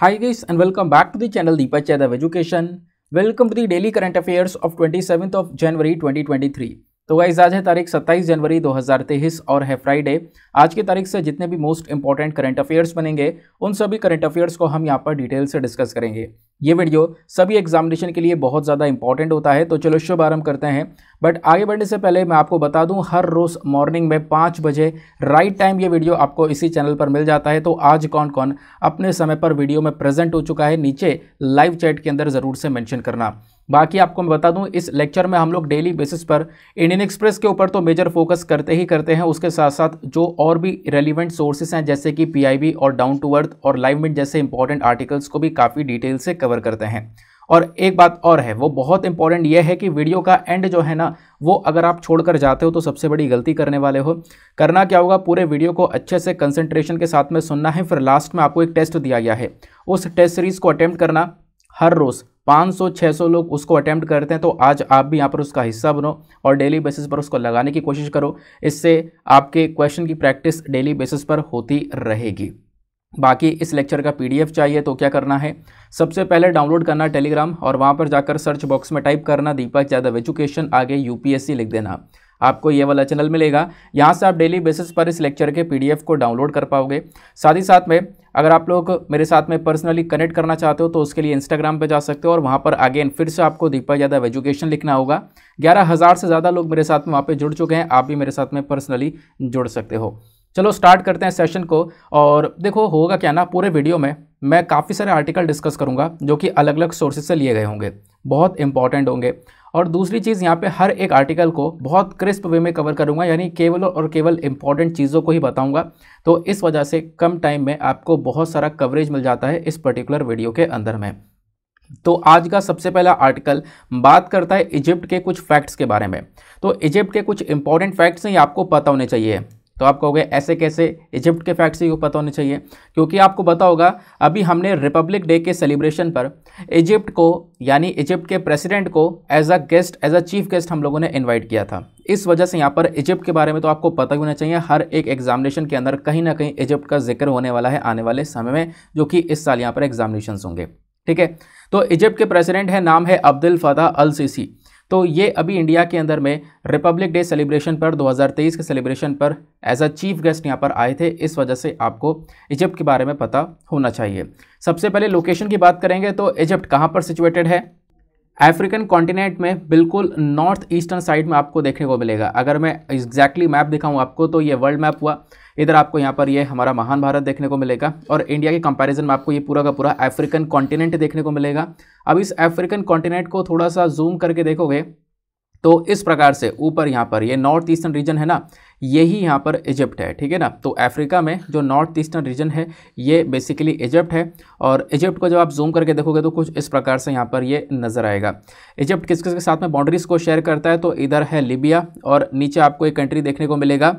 Hi guys and welcome back to the channel Deepak Chad Education. Welcome to the daily current affairs of 27th of January 2023. तो guys आज है तारीख 27 जनवरी 2023 और है Friday आज की तारीख से जितने भी मोस्ट इंपॉर्टेंट करंट अफेयर्स बनेंगे उन सभी करंट अफेयर्स को हम यहाँ पर डिटेल से डिस्कस करेंगे ये वीडियो सभी एग्जामिनेशन के लिए बहुत ज़्यादा इंपॉर्टेंट होता है तो चलो शुभ आरम्भ करते हैं बट आगे बढ़ने से पहले मैं आपको बता दूं हर रोज़ मॉर्निंग में पाँच बजे राइट टाइम ये वीडियो आपको इसी चैनल पर मिल जाता है तो आज कौन कौन अपने समय पर वीडियो में प्रेजेंट हो चुका है नीचे लाइव चैट के अंदर ज़रूर से मैंशन करना बाकी आपको मैं बता दूं इस लेक्चर में हम लोग डेली बेसिस पर इंडियन एक्सप्रेस के ऊपर तो मेजर फोकस करते ही करते हैं उसके साथ साथ जो और भी रेलिवेंट सोर्सेस हैं जैसे कि पीआईबी और डाउन टू अर्थ और लाइव मिट जैसे इंपॉर्टेंट आर्टिकल्स को भी काफ़ी डिटेल से कवर करते हैं और एक बात और है वो बहुत इंपॉर्टेंट ये है कि वीडियो का एंड जो है ना वो अगर आप छोड़कर जाते हो तो सबसे बड़ी गलती करने वाले हो करना क्या होगा पूरे वीडियो को अच्छे से कंसंट्रेशन के साथ में सुनना है फिर लास्ट में आपको एक टेस्ट दिया गया है उस टेस्ट सीरीज़ को अटैम्प्ट करना हर रोज़ 500-600 लोग उसको अटैम्प्ट करते हैं तो आज आप भी यहाँ पर उसका हिस्सा बनो और डेली बेसिस पर उसको लगाने की कोशिश करो इससे आपके क्वेश्चन की प्रैक्टिस डेली बेसिस पर होती रहेगी बाकी इस लेक्चर का पीडीएफ चाहिए तो क्या करना है सबसे पहले डाउनलोड करना टेलीग्राम और वहाँ पर जाकर सर्च बॉक्स में टाइप करना दीपक यादव एजुकेशन आगे यूपीएससी लिख देना आपको ये वाला चैनल मिलेगा यहाँ से आप डेली बेसिस पर इस लेक्चर के पीडीएफ को डाउनलोड कर पाओगे साथ ही साथ में अगर आप लोग मेरे साथ में पर्सनली कनेक्ट करना चाहते हो तो उसके लिए इंस्टाग्राम पे जा सकते हो और वहाँ पर अगेन फिर से आपको दीपक यादव एजुकेशन लिखना होगा ग्यारह हज़ार से ज़्यादा लोग मेरे साथ में वहाँ पे जुड़ चुके हैं आप भी मेरे साथ में पर्सनली जुड़ सकते हो चलो स्टार्ट करते हैं सेशन को और देखो होगा क्या ना पूरे वीडियो में मैं काफ़ी सारे आर्टिकल डिस्कस करूँगा जो कि अलग अलग सोर्सेज से लिए गए होंगे बहुत इंपॉर्टेंट होंगे और दूसरी चीज़ यहाँ पे हर एक आर्टिकल को बहुत क्रिस्प वे में कवर करूँगा यानी केवल और केवल इंपॉर्टेंट चीज़ों को ही बताऊँगा तो इस वजह से कम टाइम में आपको बहुत सारा कवरेज मिल जाता है इस पर्टिकुलर वीडियो के अंदर में तो आज का सबसे पहला आर्टिकल बात करता है इजिप्ट के कुछ फैक्ट्स के बारे में तो इजिप्ट के कुछ इंपॉर्टेंट फैक्ट्स हैं ये आपको पता होने चाहिए तो आप कहोगे ऐसे कैसे इजिप्ट के फैक्ट से ये पता होने चाहिए क्योंकि आपको पता होगा अभी हमने रिपब्लिक डे के सेलिब्रेशन पर इजिप्ट को यानी इजिप्ट के प्रेसिडेंट को as a guest as a chief guest हम लोगों ने इन्वाइट किया था इस वजह से यहाँ पर इजिप्ट के बारे में तो आपको पता ही होना चाहिए हर एक एग्जामिनेशन के अंदर कहीं ना कहीं इजिप्ट का जिक्र होने वाला है आने वाले समय में जो कि इस साल यहाँ पर एग्जामिनेशन होंगे ठीक है तो इजिप्ट के प्रेसिडेंट है नाम है अब्दुल फतह अल सीसी तो ये अभी इंडिया के अंदर में रिपब्लिक डे सेलिब्रेशन पर 2023 के सेलिब्रेशन पर एज अ चीफ गेस्ट यहाँ पर आए थे इस वजह से आपको इजिप्ट के बारे में पता होना चाहिए सबसे पहले लोकेशन की बात करेंगे तो इजिप्ट कहाँ पर सिचुएटेड है अफ्रीकन कॉन्टिनेंट में बिल्कुल नॉर्थ ईस्टर्न साइड में आपको देखने को मिलेगा अगर मैं एग्जैक्टली मैप दिखाऊँ आपको तो ये वर्ल्ड मैप हुआ इधर आपको यहाँ पर ये हमारा महान भारत देखने को मिलेगा और इंडिया के कंपैरिजन में आपको ये पूरा का पूरा अफ्रीकन कॉन्टिनेंट देखने को मिलेगा अब इस अफ्रीकन कॉन्टिनेंट को थोड़ा सा जूम करके देखोगे तो इस प्रकार से ऊपर यहाँ पर ये नॉर्थ ईस्टर्न रीजन है ना यही यहाँ पर इजिप्ट है ठीक है ना तो अफ्रीका में जो नॉर्थ ईस्टर्न रीजन है ये बेसिकली इजिप्ट है और इजिप्ट को जब आप जूम करके देखोगे तो कुछ इस प्रकार से यहाँ पर ये नज़र आएगा इजिप्ट किस किस के साथ में बाउंड्रीज़ को शेयर करता है तो इधर है लिबिया और नीचे आपको एक कंट्री देखने को मिलेगा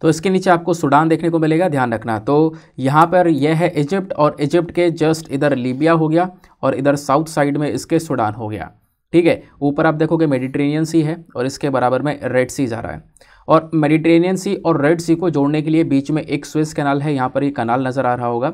तो इसके नीचे आपको सूडान देखने को मिलेगा ध्यान रखना तो यहाँ पर यह है इजिप्ट और इजिप्ट के जस्ट इधर लीबिया हो गया और इधर साउथ साइड में इसके सूडान हो गया ठीक है ऊपर आप देखोगे मेडिटेरेनियन सी है और इसके बराबर में रेड सी जा रहा है और मेडिटेरेनियन सी और रेड सी को जोड़ने के लिए बीच में एक स्विस कैनाल है यहाँ पर ये कनाल नज़र आ रहा होगा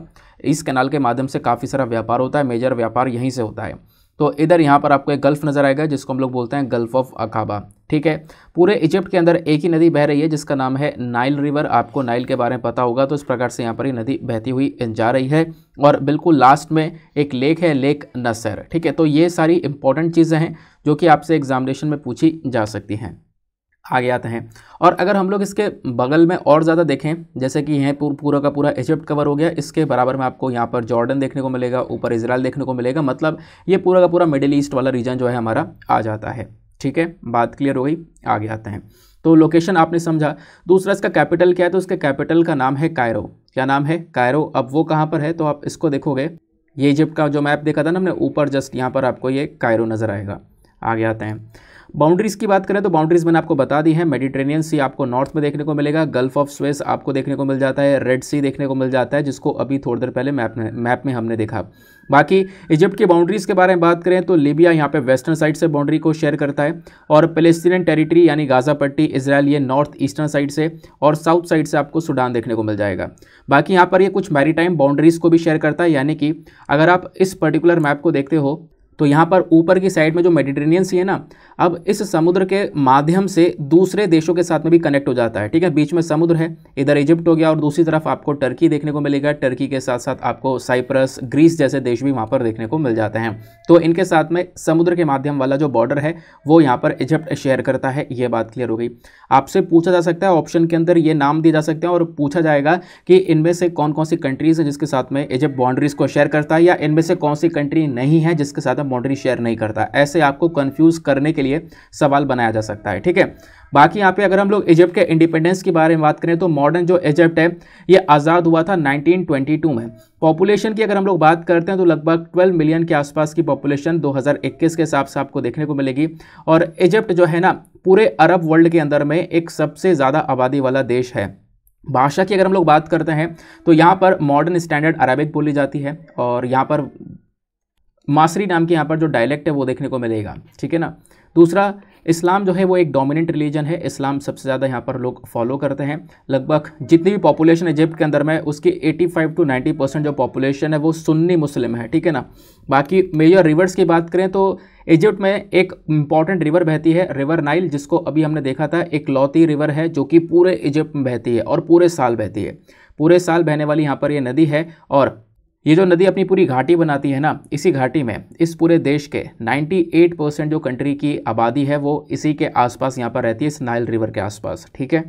इस कैनाल के माध्यम से काफ़ी सारा व्यापार होता है मेजर व्यापार यहीं से होता है तो इधर यहाँ पर आपको एक गल्फ़ नज़र आएगा जिसको हम लोग बोलते हैं गल्फ़ ऑफ अकाबा ठीक है पूरे इजिप्ट के अंदर एक ही नदी बह रही है जिसका नाम है नाइल रिवर आपको नाइल के बारे में पता होगा तो इस प्रकार से यहाँ पर ही नदी बहती हुई जा रही है और बिल्कुल लास्ट में एक लेक है लेक नसर ठीक है तो ये सारी इंपॉर्टेंट चीज़ें हैं जो कि आपसे एग्जामिनेशन में पूछी जा सकती हैं आगे आते हैं और अगर हम लोग इसके बगल में और ज़्यादा देखें जैसे कि यह पूर, पूरा का पूरा इजिप्ट कवर हो गया इसके बराबर में आपको यहाँ पर जॉर्डन देखने को मिलेगा ऊपर इसराइल देखने को मिलेगा मतलब ये पूरा का पूरा मिडिल ईस्ट वाला रीजन जो है हमारा आ जाता है ठीक है बात क्लियर हो गई आगे आते हैं तो लोकेशन आपने समझा दूसरा इसका कैपिटल क्या है तो उसके कैपिटल का नाम है कायरो क्या नाम है कायरो अब वो कहाँ पर है तो आप इसको देखोगे ये इजिप्ट का जो मैप देखा था ना हमने ऊपर जस्ट यहाँ पर आपको ये कायरो नज़र आएगा आगे आते हैं बाउंड्रीज़ की बात करें तो बाउंड्रीज़ मैंने आपको बता दी है मेडिटेरेनियन सी आपको नॉर्थ में देखने को मिलेगा गल्फ ऑफ स्वेस आपको देखने को मिल जाता है रेड सी देखने को मिल जाता है जिसको अभी थोड़ी देर पहले मैप में मैप में हमने देखा बाकी इजिप्ट की बाउंड्रीज़ के बारे में बात करें तो लीबिया यहाँ पे वेस्टर्न साइड से बाउंड्री को शेयर करता है और पेलेस्टीन टेरिटरी यानी गाज़ा पट्टी इसराइल ये नॉर्थ ईस्टर्न साइड से और साउथ साइड से आपको सूडान देखने को मिल जाएगा बाकी यहाँ पर ये कुछ मैरीटाइम बाउंड्रीज़ को भी शेयर करता है यानी कि अगर आप इस पर्टिकुलर मैप को देखते हो तो यहाँ पर ऊपर की साइड में जो मेडिटेरेनियन सी है ना अब इस समुद्र के माध्यम से दूसरे देशों के साथ में भी कनेक्ट हो जाता है ठीक है बीच में समुद्र है इधर इजिप्ट हो गया और दूसरी तरफ आपको टर्की देखने को मिलेगा टर्की के साथ साथ आपको साइप्रस ग्रीस जैसे देश भी वहाँ पर देखने को मिल जाते हैं तो इनके साथ में समुद्र के माध्यम वाला जो बॉर्डर है वो यहाँ पर इजिप्ट शेयर करता है ये बात क्लियर हो गई आपसे पूछा जा सकता है ऑप्शन के अंदर ये नाम दिए जा सकते हैं और पूछा जाएगा कि इनमें से कौन कौन सी कंट्रीज़ हैं जिसके साथ में इजिप्ट बाउंड्रीज़ को शेयर करता है या इनमें से कौन सी कंट्री नहीं है जिसके साथ मतलब बाउंड्री शेयर नहीं करता ऐसे आपको कन्फ्यूज़ करने के लिए सवाल बनाया जा सकता है ठीक है बाकी यहाँ पे अगर हम लोग इजिप्ट के इंडिपेंडेंस के बारे में बात करें तो मॉडर्न जो इजिप्ट है ये आज़ाद हुआ था 1922 में पॉपुलेशन की अगर हम लोग बात करते हैं तो लगभग 12 मिलियन के आसपास की पॉपुलेशन 2021 के हिसाब से आपको देखने को मिलेगी और इजिप्ट जो है ना पूरे अरब वर्ल्ड के अंदर में एक सबसे ज़्यादा आबादी वाला देश है भाषा की अगर हम लोग बात करते हैं तो यहाँ पर मॉडर्न स्टैंडर्ड अरबिक बोली जाती है और यहाँ पर मासरी नाम के यहाँ पर जो डायलेक्ट है वो देखने को मिलेगा ठीक है ना दूसरा इस्लाम जो है वो एक डोमिनेंट रिलीजन है इस्लाम सबसे ज़्यादा यहाँ पर लोग फॉलो करते हैं लगभग जितनी भी पॉपुलेशन इजिप्ट के अंदर में उसकी 85 टू 90 परसेंट जो पॉपुलेशन है वो सुन्नी मुस्लिम है ठीक है ना बाकी मेजर रिवर्स की बात करें तो इजिप्ट में एक इंपॉर्टेंट रिवर बहती है रिवर नाइल जिसको अभी हमने देखा था एक लौती रिवर है जो कि पूरे इजिप्ट में बहती है और पूरे साल बहती है पूरे साल बहने वाली यहाँ पर यह नदी है और ये जो नदी अपनी पूरी घाटी बनाती है ना इसी घाटी में इस पूरे देश के 98 परसेंट जो कंट्री की आबादी है वो इसी के आसपास यहाँ पर रहती है इस नाइल रिवर के आसपास ठीक है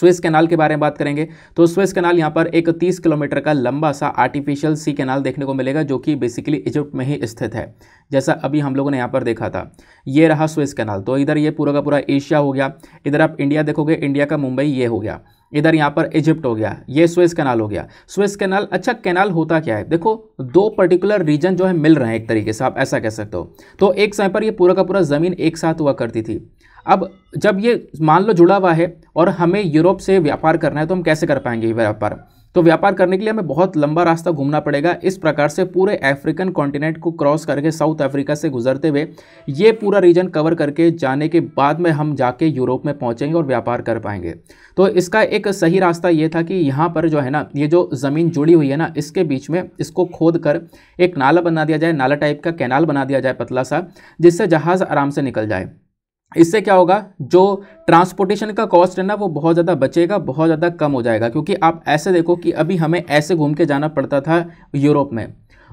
स्विस कैनाल के बारे में बात करेंगे तो स्विस कैनाल यहाँ पर एक 30 किलोमीटर का लंबा सा आर्टिफिशियल सी कैनाल देखने को मिलेगा जो कि बेसिकली इजिप्ट में ही स्थित है जैसा अभी हम लोगों ने यहाँ पर देखा था ये रहा स्विस कैनाल तो इधर ये पूरा का पूरा एशिया हो गया इधर आप इंडिया देखोगे इंडिया का मुंबई ये हो गया इधर यहाँ पर इजिप्ट हो गया ये स्विस कैनाल हो गया स्विस कैनाल अच्छा कैनाल होता क्या है देखो दो पर्टिकुलर रीजन जो है मिल रहे हैं एक तरीके से आप ऐसा कह सकते हो तो एक समय पर ये पूरा का पूरा ज़मीन एक साथ हुआ करती थी अब जब ये मान लो जुड़ा हुआ है और हमें यूरोप से व्यापार करना है तो हम कैसे कर पाएंगे ये व्यापार तो व्यापार करने के लिए हमें बहुत लंबा रास्ता घूमना पड़ेगा इस प्रकार से पूरे अफ्रीकन कॉन्टिनेंट को क्रॉस करके साउथ अफ्रीका से गुजरते हुए ये पूरा रीजन कवर करके जाने के बाद में हम जाके यूरोप में पहुँचेंगे और व्यापार कर पाएंगे तो इसका एक सही रास्ता ये था कि यहाँ पर जो है ना ये जो ज़मीन जुड़ी हुई है ना इसके बीच में इसको खोद कर एक नाला बना दिया जाए नाला टाइप का कैनाल बना दिया जाए पतला सा जिससे जहाज़ आराम से निकल जाए इससे क्या होगा जो ट्रांसपोर्टेशन का कॉस्ट है ना वो बहुत ज़्यादा बचेगा बहुत ज़्यादा कम हो जाएगा क्योंकि आप ऐसे देखो कि अभी हमें ऐसे घूम के जाना पड़ता था यूरोप में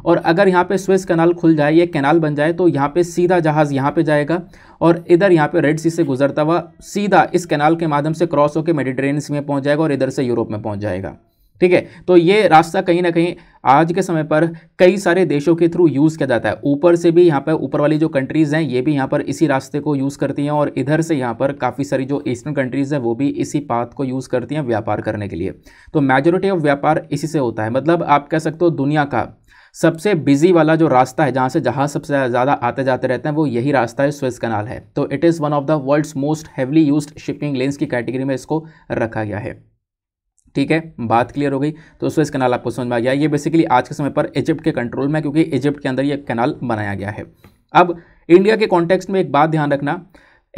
और अगर यहाँ पे स्विस कनाल खुल जाए ये कैनाल बन जाए तो यहाँ पे सीधा जहाज़ यहाँ पे जाएगा और इधर यहाँ पे रेड सी से गुजरता हुआ सीधा इस कैनाल के माध्यम से क्रॉस होकर मेडिट्रेनस में पहुँच जाएगा और इधर से यूरोप में पहुँच जाएगा ठीक है तो ये रास्ता कहीं ना कहीं आज के समय पर कई सारे देशों के थ्रू यूज़ किया जाता है ऊपर से भी यहाँ पर ऊपर वाली जो कंट्रीज़ हैं ये भी यहाँ पर इसी रास्ते को यूज़ करती हैं और इधर से यहाँ पर काफ़ी सारी जो ईस्टर्न कंट्रीज़ हैं वो भी इसी पाथ को यूज़ करती हैं व्यापार करने के लिए तो मेजोरिटी ऑफ व्यापार इसी से होता है मतलब आप कह सकते हो दुनिया का सबसे बिजी वाला जो रास्ता है जहाँ से जहाँ सबसे ज़्यादा आते जाते रहते हैं वो यही रास्ता है स्विस कनाल है तो it is one of the world's most heavily used shipping lanes की कैटेगरी में इसको रखा गया है ठीक है बात क्लियर हो गई तो इस कनाल आपको समझ में आ गया ये बेसिकली आज के समय पर इजिप्ट के कंट्रोल में क्योंकि इजिप्ट के अंदर ये कैनाल बनाया गया है अब इंडिया के कॉन्टेक्स्ट में एक बात ध्यान रखना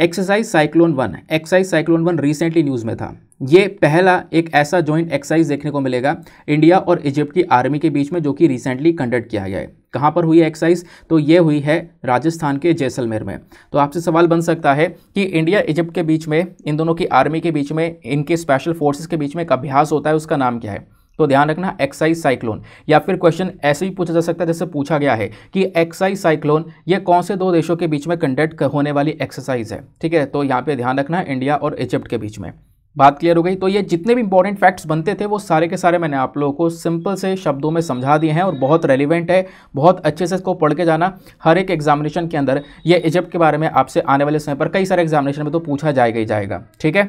exercise cyclone one excise cyclone one recently news में था ये पहला एक ऐसा जॉइंट एक्साइज देखने को मिलेगा इंडिया और इजिप्ट की आर्मी के बीच में जो कि रिसेंटली कंडक्ट किया गया है कहाँ पर हुई है एक्साइज तो ये हुई है राजस्थान के जैसलमेर में तो आपसे सवाल बन सकता है कि इंडिया इजिप्ट के बीच में इन दोनों की आर्मी के बीच में इनके स्पेशल फोर्सेज के बीच में एक अभ्यास होता है उसका नाम क्या है तो ध्यान रखना एक्साइज साइक्लोन या फिर क्वेश्चन ऐसे भी पूछा जा सकता है जैसे पूछा गया है कि एक्साइज साइक्लोन ये कौन से दो देशों के बीच में कंडक्ट होने वाली एक्सरसाइज है ठीक है तो यहाँ पे ध्यान रखना इंडिया और इजिप्ट के बीच में बात क्लियर हो गई तो ये जितने भी इंपॉर्टेंट फैक्ट्स बनते थे वो सारे के सारे मैंने आप लोगों को सिंपल से शब्दों में समझा दिए हैं और बहुत रेलिवेंट है बहुत अच्छे से इसको पढ़ के जाना हर एक एग्जामिनेशन के अंदर ये इजिप्ट के बारे में आपसे आने वाले समय पर कई सारे एग्जामिनेशन में तो पूछा जाएगा ही जाएगा ठीक है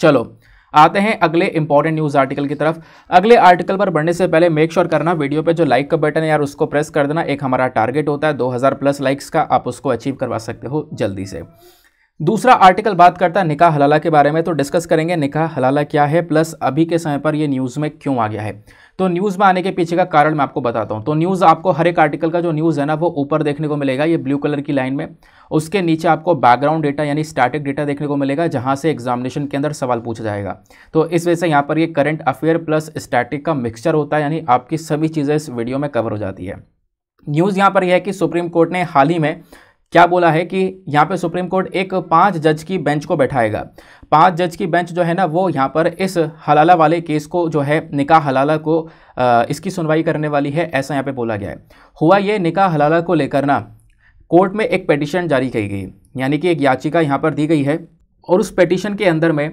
चलो आते हैं अगले इंपॉर्टेंट न्यूज़ आर्टिकल की तरफ अगले आर्टिकल पर बढ़ने से पहले मेक श्योर करना वीडियो पे जो लाइक का बटन है यार उसको प्रेस कर देना एक हमारा टारगेट होता है 2000 प्लस लाइक्स का आप उसको अचीव करवा सकते हो जल्दी से दूसरा आर्टिकल बात करता है निकाह हलाला के बारे में तो डिस्कस करेंगे निकाह हलाला क्या है प्लस अभी के समय पर ये न्यूज़ में क्यों आ गया है तो न्यूज़ में आने के पीछे का कारण मैं आपको बताता हूँ तो न्यूज़ आपको हर एक आर्टिकल का जो न्यूज़ है ना वो ऊपर देखने को मिलेगा ये ब्लू कलर की लाइन में उसके नीचे आपको बैकग्राउंड डेटा यानी स्टैटिक डेटा देखने को मिलेगा जहाँ से एग्जामिनेशन के अंदर सवाल पूछा जाएगा तो इस वजह से यहाँ पर ये करंट अफेयर प्लस स्टैटिक का मिक्सचर होता है यानी आपकी सभी चीज़ें इस वीडियो में कवर हो जाती है न्यूज़ यहाँ पर यह है कि सुप्रीम कोर्ट ने हाल ही में क्या बोला है कि यहाँ पे सुप्रीम कोर्ट एक पांच जज की बेंच को बैठाएगा पांच जज की बेंच जो है ना वो यहाँ पर इस हलाला वाले केस को जो है निकाह हलाला को आ, इसकी सुनवाई करने वाली है ऐसा यहाँ पे बोला गया है हुआ ये निकाह हलाला को लेकर ना कोर्ट में एक पटिशन जारी की गई यानी कि एक याचिका यहाँ पर दी गई है और उस पटिशन के अंदर में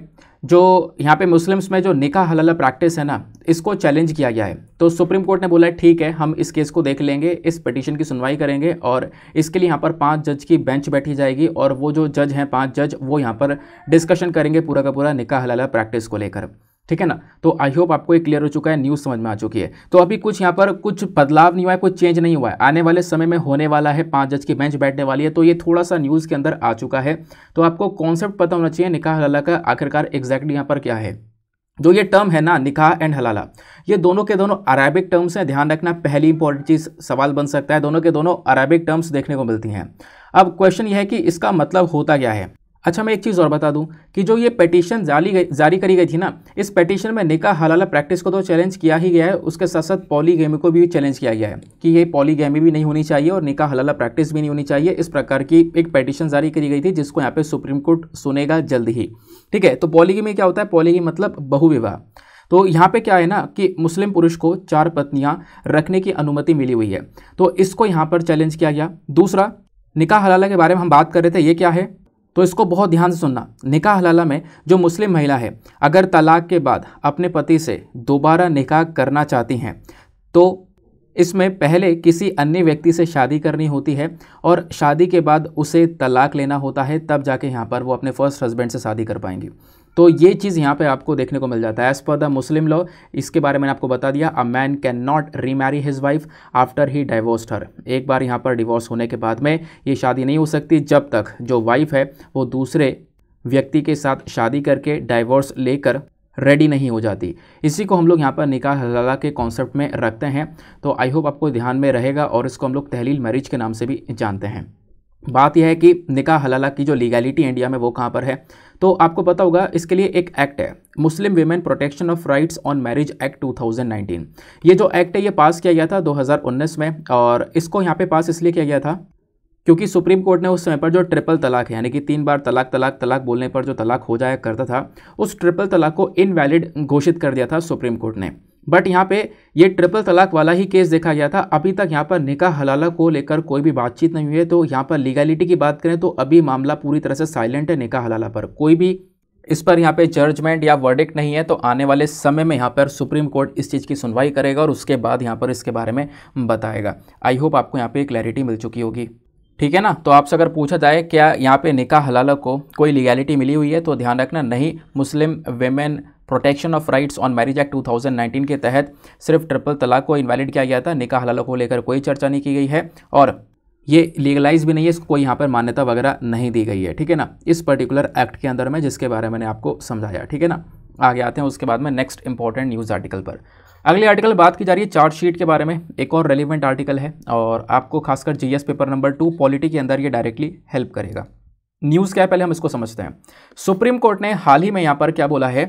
जो यहाँ पे मुस्लिम्स में जो निका हलल प्रैक्टिस है ना इसको चैलेंज किया गया है तो सुप्रीम कोर्ट ने बोला है ठीक है हम इस केस को देख लेंगे इस पटिशन की सुनवाई करेंगे और इसके लिए यहाँ पर पांच जज की बेंच बैठी जाएगी और वो जो जज हैं पांच जज वो यहाँ पर डिस्कशन करेंगे पूरा का पूरा निका हलाला प्रैक्टिस को लेकर ठीक है ना तो आई होप आपको ये क्लियर हो चुका है न्यूज़ समझ में आ चुकी है तो अभी कुछ यहाँ पर कुछ बदलाव नहीं हुआ है कुछ चेंज नहीं हुआ है आने वाले समय में होने वाला है पांच जज की बेंच बैठने वाली है तो ये थोड़ा सा न्यूज़ के अंदर आ चुका है तो आपको कॉन्सेप्ट पता होना चाहिए निकाह हलाला का आखिरकार एग्जैक्टली यहाँ पर क्या है जो ये टर्म है ना निकाह एंड हलाला ये दोनों के दोनों अरबिक टर्म्स हैं ध्यान रखना पहली इंपॉर्टेंट चीज़ सवाल बन सकता है दोनों के दोनों अरबिक टर्म्स देखने को मिलती हैं अब क्वेश्चन यह है कि इसका मतलब होता क्या है अच्छा मैं एक चीज़ और बता दूं कि जो ये पटिशन जारी गई जारी करी गई थी ना इस पटिशन में निका हलाला प्रैक्टिस को तो चैलेंज किया ही गया है उसके साथ साथ पॉलीगेमी को भी चैलेंज किया गया है कि ये पॉलीगेमी भी नहीं होनी चाहिए और निका हलाला प्रैक्टिस भी नहीं होनी चाहिए इस प्रकार की एक पटिशन जारी करी गई थी जिसको यहाँ पर सुप्रीम कोर्ट सुनेगा जल्द ही ठीक है तो पॉलीगेमी क्या होता है पॉलीगी मतलब बहुविवाह तो यहाँ पे क्या है ना कि मुस्लिम पुरुष को चार पत्नियाँ रखने की अनुमति मिली हुई है तो इसको यहाँ पर चैलेंज किया गया दूसरा निकाह हलाला के बारे में हम बात कर रहे थे ये क्या है तो इसको बहुत ध्यान से सुनना निकाह हलाला में जो मुस्लिम महिला है अगर तलाक के बाद अपने पति से दोबारा निकाह करना चाहती हैं तो इसमें पहले किसी अन्य व्यक्ति से शादी करनी होती है और शादी के बाद उसे तलाक लेना होता है तब जाके यहाँ पर वो अपने फर्स्ट हस्बैंड से शादी कर पाएंगी तो ये चीज़ यहाँ पे आपको देखने को मिल जाता है as per the Muslim law इसके बारे में आपको बता दिया a man can not remarry his wife after he divorced her एक बार यहाँ पर डिवोर्स होने के बाद में ये शादी नहीं हो सकती जब तक जो वाइफ है वो दूसरे व्यक्ति के साथ शादी करके डाइवोर्स लेकर रेडी नहीं हो जाती इसी को हम लोग यहाँ पर निकाह हलाला के कॉन्सेप्ट में रखते हैं तो आई होप आपको ध्यान में रहेगा और इसको हम लोग तहलील मैरिज के नाम से भी जानते हैं बात यह है कि निकाह हलाला की जो लीगैलिटी इंडिया में वो कहाँ पर है तो आपको पता होगा इसके लिए एक एक्ट है Muslim women protection of rights on marriage act 2019 ये जो एक्ट है ये पास किया गया था 2019 में और इसको यहाँ पे पास इसलिए किया गया था क्योंकि सुप्रीम कोर्ट ने उस समय पर जो ट्रिपल तलाक है यानी कि तीन बार तलाक तलाक तलाक बोलने पर जो तलाक हो जाया करता था उस ट्रिपल तलाक को इनवैलिड घोषित कर दिया था सुप्रीम कोर्ट ने बट यहाँ पे ये ट्रिपल तलाक वाला ही केस देखा गया था अभी तक यहाँ पर निका हलाला को लेकर कोई भी बातचीत नहीं हुई है तो यहाँ पर लीगैलिटी की बात करें तो अभी मामला पूरी तरह से साइलेंट है निकाह हलाला पर कोई भी इस पर यहाँ पे जजमेंट या वर्डिक्ट नहीं है तो आने वाले समय में यहाँ पर सुप्रीम कोर्ट इस चीज़ की सुनवाई करेगा और उसके बाद यहाँ पर इसके बारे में बताएगा आई होप आपको यहाँ पर क्लैरिटी मिल चुकी होगी ठीक है ना तो आपसे अगर पूछा जाए क्या यहाँ पे निका हलाला को कोई लीगैलिटी मिली हुई है तो ध्यान रखना नहीं Muslim women protection of rights on marriage act 2019 के तहत सिर्फ ट्रिपल तलाक को इन्वैलिड किया गया था निकाह हलाल को लेकर कोई चर्चा नहीं की गई है और ये लीगलाइज भी नहीं है इसको कोई यहाँ पर मान्यता वगैरह नहीं दी गई है ठीक है ना इस पर्टिकुलर एक्ट के अंदर में जिसके बारे में मैंने आपको समझाया ठीक है ना आगे आते हैं उसके बाद में नेक्स्ट इंपॉर्टेंट न्यूज़ आर्टिकल पर अगले आर्टिकल बात की जा रही है चार्जशीट के बारे में एक और रेलिवेंट आर्टिकल है और आपको खासकर जी पेपर नंबर टू पॉलिटी के अंदर ये डायरेक्टली हेल्प करेगा न्यूज़ क्या है पहले हम इसको समझते हैं सुप्रीम कोर्ट ने हाल ही में यहाँ पर क्या बोला है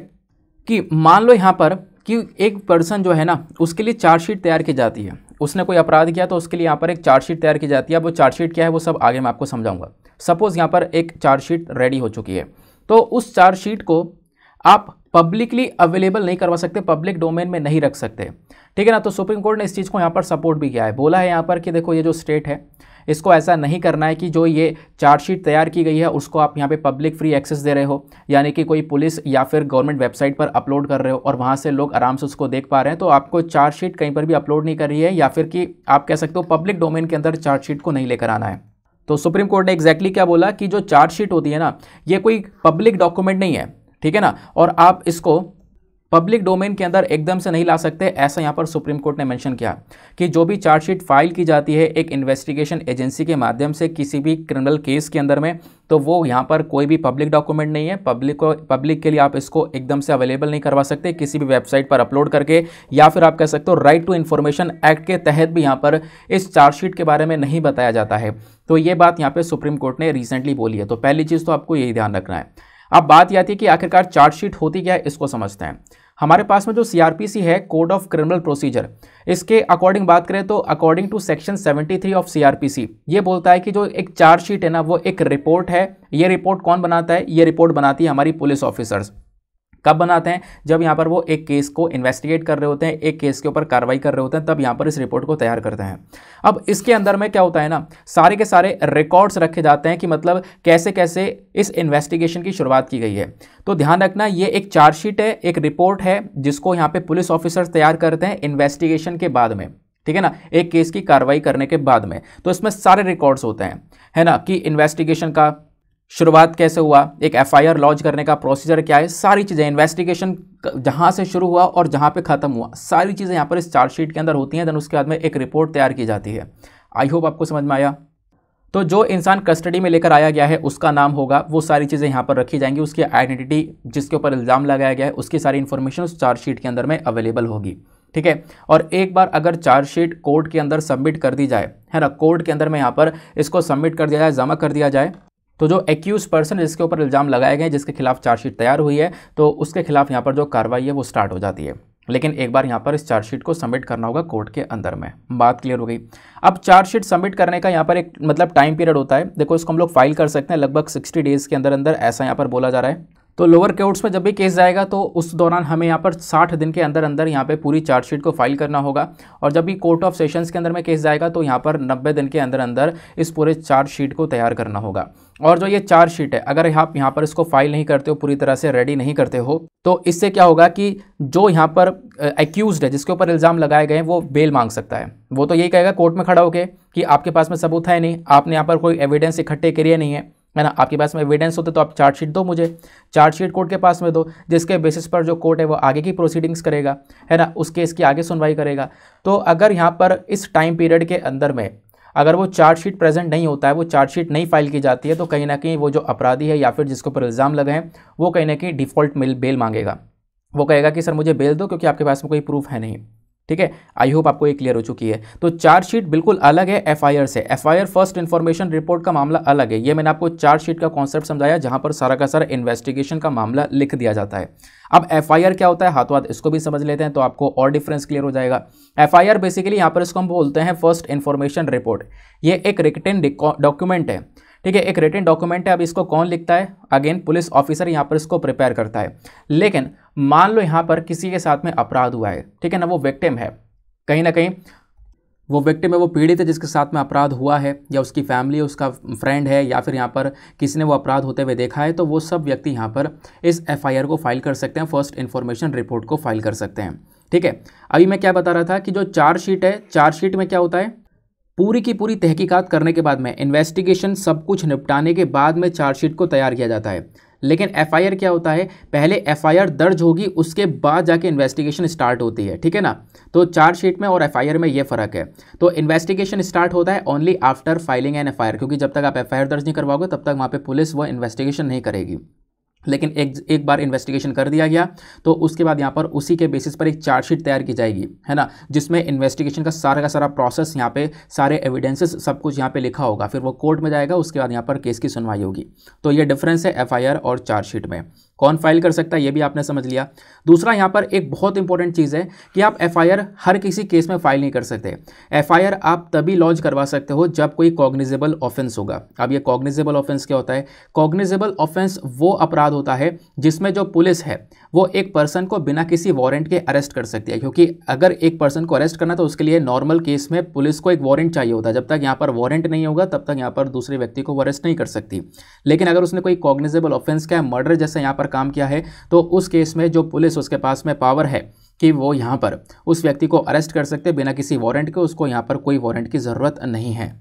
कि मान लो यहाँ पर कि एक पर्सन जो है ना उसके लिए चार्जशीट तैयार की जाती है उसने कोई अपराध किया तो उसके लिए यहाँ पर एक चार्जशीट तैयार की जाती है अब वो चार्जशीट क्या है वो सब आगे मैं आपको समझाऊंगा सपोज़ यहाँ पर एक चार्जशीट रेडी हो चुकी है तो उस चार्जशीट को आप पब्लिकली अवेलेबल नहीं करवा सकते पब्लिक डोमेन में नहीं रख सकते ठीक है ना तो सुप्रीम कोर्ट ने इस चीज़ को यहाँ पर सपोर्ट भी किया है बोला है यहाँ पर कि देखो ये जो स्टेट है इसको ऐसा नहीं करना है कि जो ये चार्जशीट तैयार की गई है उसको आप यहाँ पे पब्लिक फ्री एक्सेस दे रहे हो यानी कि कोई पुलिस या फिर गवर्नमेंट वेबसाइट पर अपलोड कर रहे हो और वहाँ से लोग आराम से उसको देख पा रहे हैं तो आपको चार्जशीट कहीं पर भी अपलोड नहीं कर रही है या फिर कि आप कह सकते हो पब्लिक डोमेन के अंदर चार्जशीट को नहीं लेकर आना है तो सुप्रीम कोर्ट ने एग्जैक्टली क्या बोला कि जो चार्जशीट होती है ना ये कोई पब्लिक डॉक्यूमेंट नहीं है ठीक है ना और आप इसको पब्लिक डोमेन के अंदर एकदम से नहीं ला सकते ऐसा यहाँ पर सुप्रीम कोर्ट ने मेंशन किया कि जो भी चार्जशीट फाइल की जाती है एक इन्वेस्टिगेशन एजेंसी के माध्यम से किसी भी क्रिमिनल केस के अंदर में तो वो यहाँ पर कोई भी पब्लिक डॉक्यूमेंट नहीं है पब्लिक को पब्लिक के लिए आप इसको एकदम से अवेलेबल नहीं करवा सकते किसी भी वेबसाइट पर अपलोड करके या फिर आप कह सकते हो राइट टू इन्फॉर्मेशन एक्ट के तहत भी यहाँ पर इस चार्जशीट के बारे में नहीं बताया जाता है तो ये बात यहाँ पर सुप्रीम कोर्ट ने रिसेंटली बोली है तो पहली चीज़ तो आपको यही ध्यान रखना है अब बात यह आती है कि आखिरकार चार्जशीट होती क्या है इसको समझते हैं हमारे पास में जो सीआरपीसी है कोड ऑफ क्रिमिनल प्रोसीजर इसके अकॉर्डिंग बात करें तो according to section 73 of CrPC ये बोलता है कि जो एक चार्जशीट है ना वो एक रिपोर्ट है ये रिपोर्ट कौन बनाता है ये रिपोर्ट बनाती है हमारी पुलिस ऑफिसर्स कब बनाते हैं जब यहाँ पर वो एक केस को इन्वेस्टिगेट कर रहे होते हैं एक केस के ऊपर कार्रवाई कर रहे होते हैं तब यहाँ पर इस रिपोर्ट को तैयार करते हैं अब इसके अंदर में क्या होता है ना सारे के सारे रिकॉर्ड्स रखे जाते हैं कि मतलब कैसे कैसे इस इन्वेस्टिगेशन की शुरुआत की गई है तो ध्यान रखना ये एक चार्जशीट है एक रिपोर्ट है जिसको यहाँ पर पुलिस ऑफिसर्स तैयार करते हैं इन्वेस्टिगेशन के बाद में ठीक है ना एक केस की कार्रवाई करने के बाद में तो इसमें सारे रिकॉर्ड्स होते हैं है ना कि इन्वेस्टिगेशन का शुरुआत कैसे हुआ एक एफआईआर लॉन्च करने का प्रोसीजर क्या है सारी चीज़ें इन्वेस्टिगेशन जहाँ से शुरू हुआ और जहाँ पे ख़त्म हुआ सारी चीज़ें यहाँ पर इस चार्जशीट के अंदर होती हैं देन उसके बाद में एक रिपोर्ट तैयार की जाती है आई होप आपको समझ में आया तो जो इंसान कस्टडी में लेकर आया गया है उसका नाम होगा वो सारी चीज़ें यहाँ पर रखी जाएंगी उसकी आइडेंटिटी जिसके ऊपर इल्ज़ाम लगाया गया है उसकी सारी इन्फॉर्मेशन उस चार्जशीट के अंदर में अवेलेबल होगी ठीक है और एक बार अगर चार्जशीट कोर्ट के अंदर सबमिट कर दी जाए है ना कोर्ट के अंदर में यहाँ पर इसको सबमिट कर दिया जाए जमा कर दिया जाए तो जो एक्यूज पर्सन जिसके ऊपर इल्ज़ाम लगाए गए जिसके खिलाफ चार्जशीट तैयार हुई है तो उसके खिलाफ यहाँ पर जो कार्रवाई है वो स्टार्ट हो जाती है लेकिन एक बार यहाँ पर इस चार्जशीट को सबमिट करना होगा कोर्ट के अंदर में बात क्लियर हो गई अब चार्जशीट सबमिट करने का यहाँ पर एक मतलब टाइम पीरियड होता है देखो इसको हम लोग फाइल कर सकते हैं लगभग सिक्सटी डेज़ के अंदर अंदर ऐसा यहाँ पर बोला जा रहा है तो लोअर कोर्ट्स में जब भी केस जाएगा तो उस दौरान हमें यहाँ पर 60 दिन के अंदर अंदर यहाँ पे पूरी चार्जशीट को फाइल करना होगा और जब भी कोर्ट ऑफ सेशंस के अंदर में केस जाएगा तो यहाँ पर 90 दिन के अंदर अंदर इस पूरे चार्जशीट को तैयार करना होगा और जो ये चार्जशीट है अगर आप यहाँ पर इसको फाइल नहीं करते हो पूरी तरह से रेडी नहीं करते हो तो इससे क्या होगा कि जो यहाँ पर एक्यूज है जिसके ऊपर इल्ज़ाम लगाए गए हैं वो बेल मांग सकता है वो तो यही कहेगा कोर्ट में खड़ा होकर कि आपके पास में सबूत है नहीं आपने यहाँ पर कोई एविडेंस इकट्ठे करिए नहीं है है ना आपके पास में एविडेंस होते तो आप चार्जशीट दो मुझे चार्जशीट कोर्ट के पास में दो जिसके बेसिस पर जो कोर्ट है वो आगे की प्रोसीडिंग्स करेगा है ना उस केस की आगे सुनवाई करेगा तो अगर यहाँ पर इस टाइम पीरियड के अंदर में अगर वो चार्जशीट प्रेजेंट नहीं होता है वो चार्जशीट नहीं फाइल की जाती है तो कहीं ना कहीं वो जो अपराधी है या फिर जिसके ऊपर इल्ज़ाम लगे हैं वो कहीं ना कहीं डिफ़ॉल्ट बेल मांगेगा वो कहेगा कि सर मुझे बेल दो क्योंकि आपके पास में कोई प्रूफ है नहीं ठीक है आई होप आपको ये क्लियर हो चुकी है तो चार्जशीट बिल्कुल अलग है एफआईआर से एफआईआर फर्स्ट इन्फॉर्मेशन रिपोर्ट का मामला अलग है ये मैंने आपको चार्जशीट का कॉन्सेप्ट समझाया जहां पर सारा का सारा इन्वेस्टिगेशन का मामला लिख दिया जाता है अब एफआईआर क्या होता है हाथों हाथ इसको भी समझ लेते हैं तो आपको और डिफरेंस क्लियर हो जाएगा एफ बेसिकली यहाँ पर इसको हम बोलते हैं फर्स्ट इन्फॉर्मेशन रिपोर्ट ये एक रिकटेन डॉक्यूमेंट है ठीक है एक रिटर्न डॉक्यूमेंट है अब इसको कौन लिखता है अगेन पुलिस ऑफिसर यहाँ पर इसको प्रिपेयर करता है लेकिन मान लो यहाँ पर किसी के साथ में अपराध हुआ है ठीक है ना वो विक्टिम है कहीं ना कहीं वो विक्टिम है वो पीड़ित है जिसके साथ में अपराध हुआ है या उसकी फैमिली उसका फ्रेंड है या फिर यहाँ पर किसी ने वो अपराध होते हुए देखा है तो वो सब व्यक्ति यहाँ पर इस एफआईआर को फाइल कर सकते हैं फर्स्ट इन्फॉर्मेशन रिपोर्ट को फाइल कर सकते हैं ठीक है अभी मैं क्या बता रहा था कि जो चार्जशीट है चार्जशीट में क्या होता है पूरी की पूरी तहकीकात करने के बाद में इन्वेस्टिगेशन सब कुछ निपटाने के बाद में चार्जशीट को तैयार किया जाता है लेकिन एफआईआर क्या होता है पहले एफआईआर दर्ज होगी उसके बाद जाके इन्वेस्टिगेशन स्टार्ट होती है ठीक है ना तो चार्जशीट में और एफआईआर में ये फ़र्क है तो इन्वेस्टिगेशन स्टार्ट होता है only after filing an F क्योंकि जब तक आप एफ दर्ज नहीं करवाओगे तब तक वहाँ पर पुलिस वह इन्वेस्टिगेशन नहीं करेगी लेकिन एक एक बार इन्वेस्टिगेशन कर दिया गया तो उसके बाद यहाँ पर उसी के बेसिस पर एक चार्जशीट तैयार की जाएगी है ना जिसमें इन्वेस्टिगेशन का सारा का सारा प्रोसेस यहाँ पे सारे एविडेंसेस सब कुछ यहाँ पे लिखा होगा फिर वो कोर्ट में जाएगा उसके बाद यहाँ पर केस की सुनवाई होगी तो ये डिफरेंस है एफआईआर और चार्जशीट में कौन फाइल कर सकता है ये भी आपने समझ लिया दूसरा यहाँ पर एक बहुत इंपॉर्टेंट चीज़ है कि आप एफ हर किसी केस में फाइल नहीं कर सकते एफ आप तभी लॉन्च करवा सकते हो जब कोई कॉग्निजेबल ऑफेंस होगा अब ये कॉग्निजेबल ऑफेंस क्या होता है कॉग्निजेबल ऑफेंस वो अपराध होता है जिसमें जो पुलिस है वो एक पर्सन को बिना किसी वारंट के अरेस्ट कर सकती है क्योंकि अगर एक पर्सन को अरेस्ट करना तो उसके लिए नॉर्मल केस में पुलिस को एक वारंट चाहिए होता है जब तक यहाँ पर वारंट नहीं होगा तब तक यहाँ पर दूसरे व्यक्ति को वो अरेस्ट नहीं कर सकती लेकिन अगर उसने कोई कॉग्निजेबल ऑफेंस किया है मर्डर जैसे यहाँ पर काम किया है तो उस केस में जो पुलिस उसके पास में पावर है कि वो यहाँ पर उस व्यक्ति को अरेस्ट कर सकते बिना किसी वारंट के उसको यहाँ पर कोई वारंट की ज़रूरत नहीं है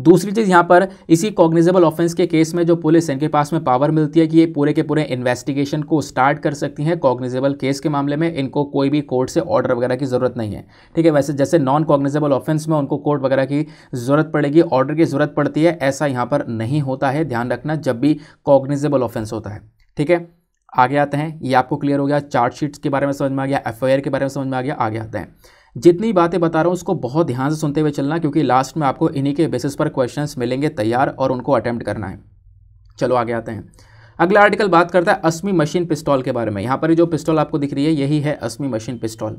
दूसरी चीज़ यहाँ पर इसी कॉग्निजेबल ऑफेंस के केस में जो पुलिस इनके पास में पावर मिलती है कि ये पूरे के पूरे इन्वेस्टिगेशन को स्टार्ट कर सकती हैं कॉग्निजेबल केस के मामले में इनको कोई भी कोर्ट से ऑर्डर वगैरह की ज़रूरत नहीं है ठीक है वैसे जैसे नॉन कॉग्निजेबल ऑफेंस में उनको कोर्ट वगैरह की ज़रूरत पड़ेगी ऑर्डर की ज़रूरत पड़ती है ऐसा यहाँ पर नहीं होता है ध्यान रखना जब भी कॉग्निजेबल ऑफेंस होता है ठीक है आगे आते हैं ये आपको क्लियर हो गया चार्जशीट्स के बारे में समझ में आ गया एफ के बारे में समझ में आ गया आगे आते हैं जितनी बातें बता रहा हूँ उसको बहुत ध्यान से सुनते हुए चलना क्योंकि लास्ट में आपको इन्हीं के बेसिस पर क्वेश्चंस मिलेंगे तैयार और उनको अटैम्प्ट करना है चलो आगे आते हैं अगला आर्टिकल बात करता है अस्मी मशीन पिस्टॉल के बारे में यहाँ पर जो पिस्टॉल आपको दिख रही है यही है अस्मी मशीन पिस्टॉल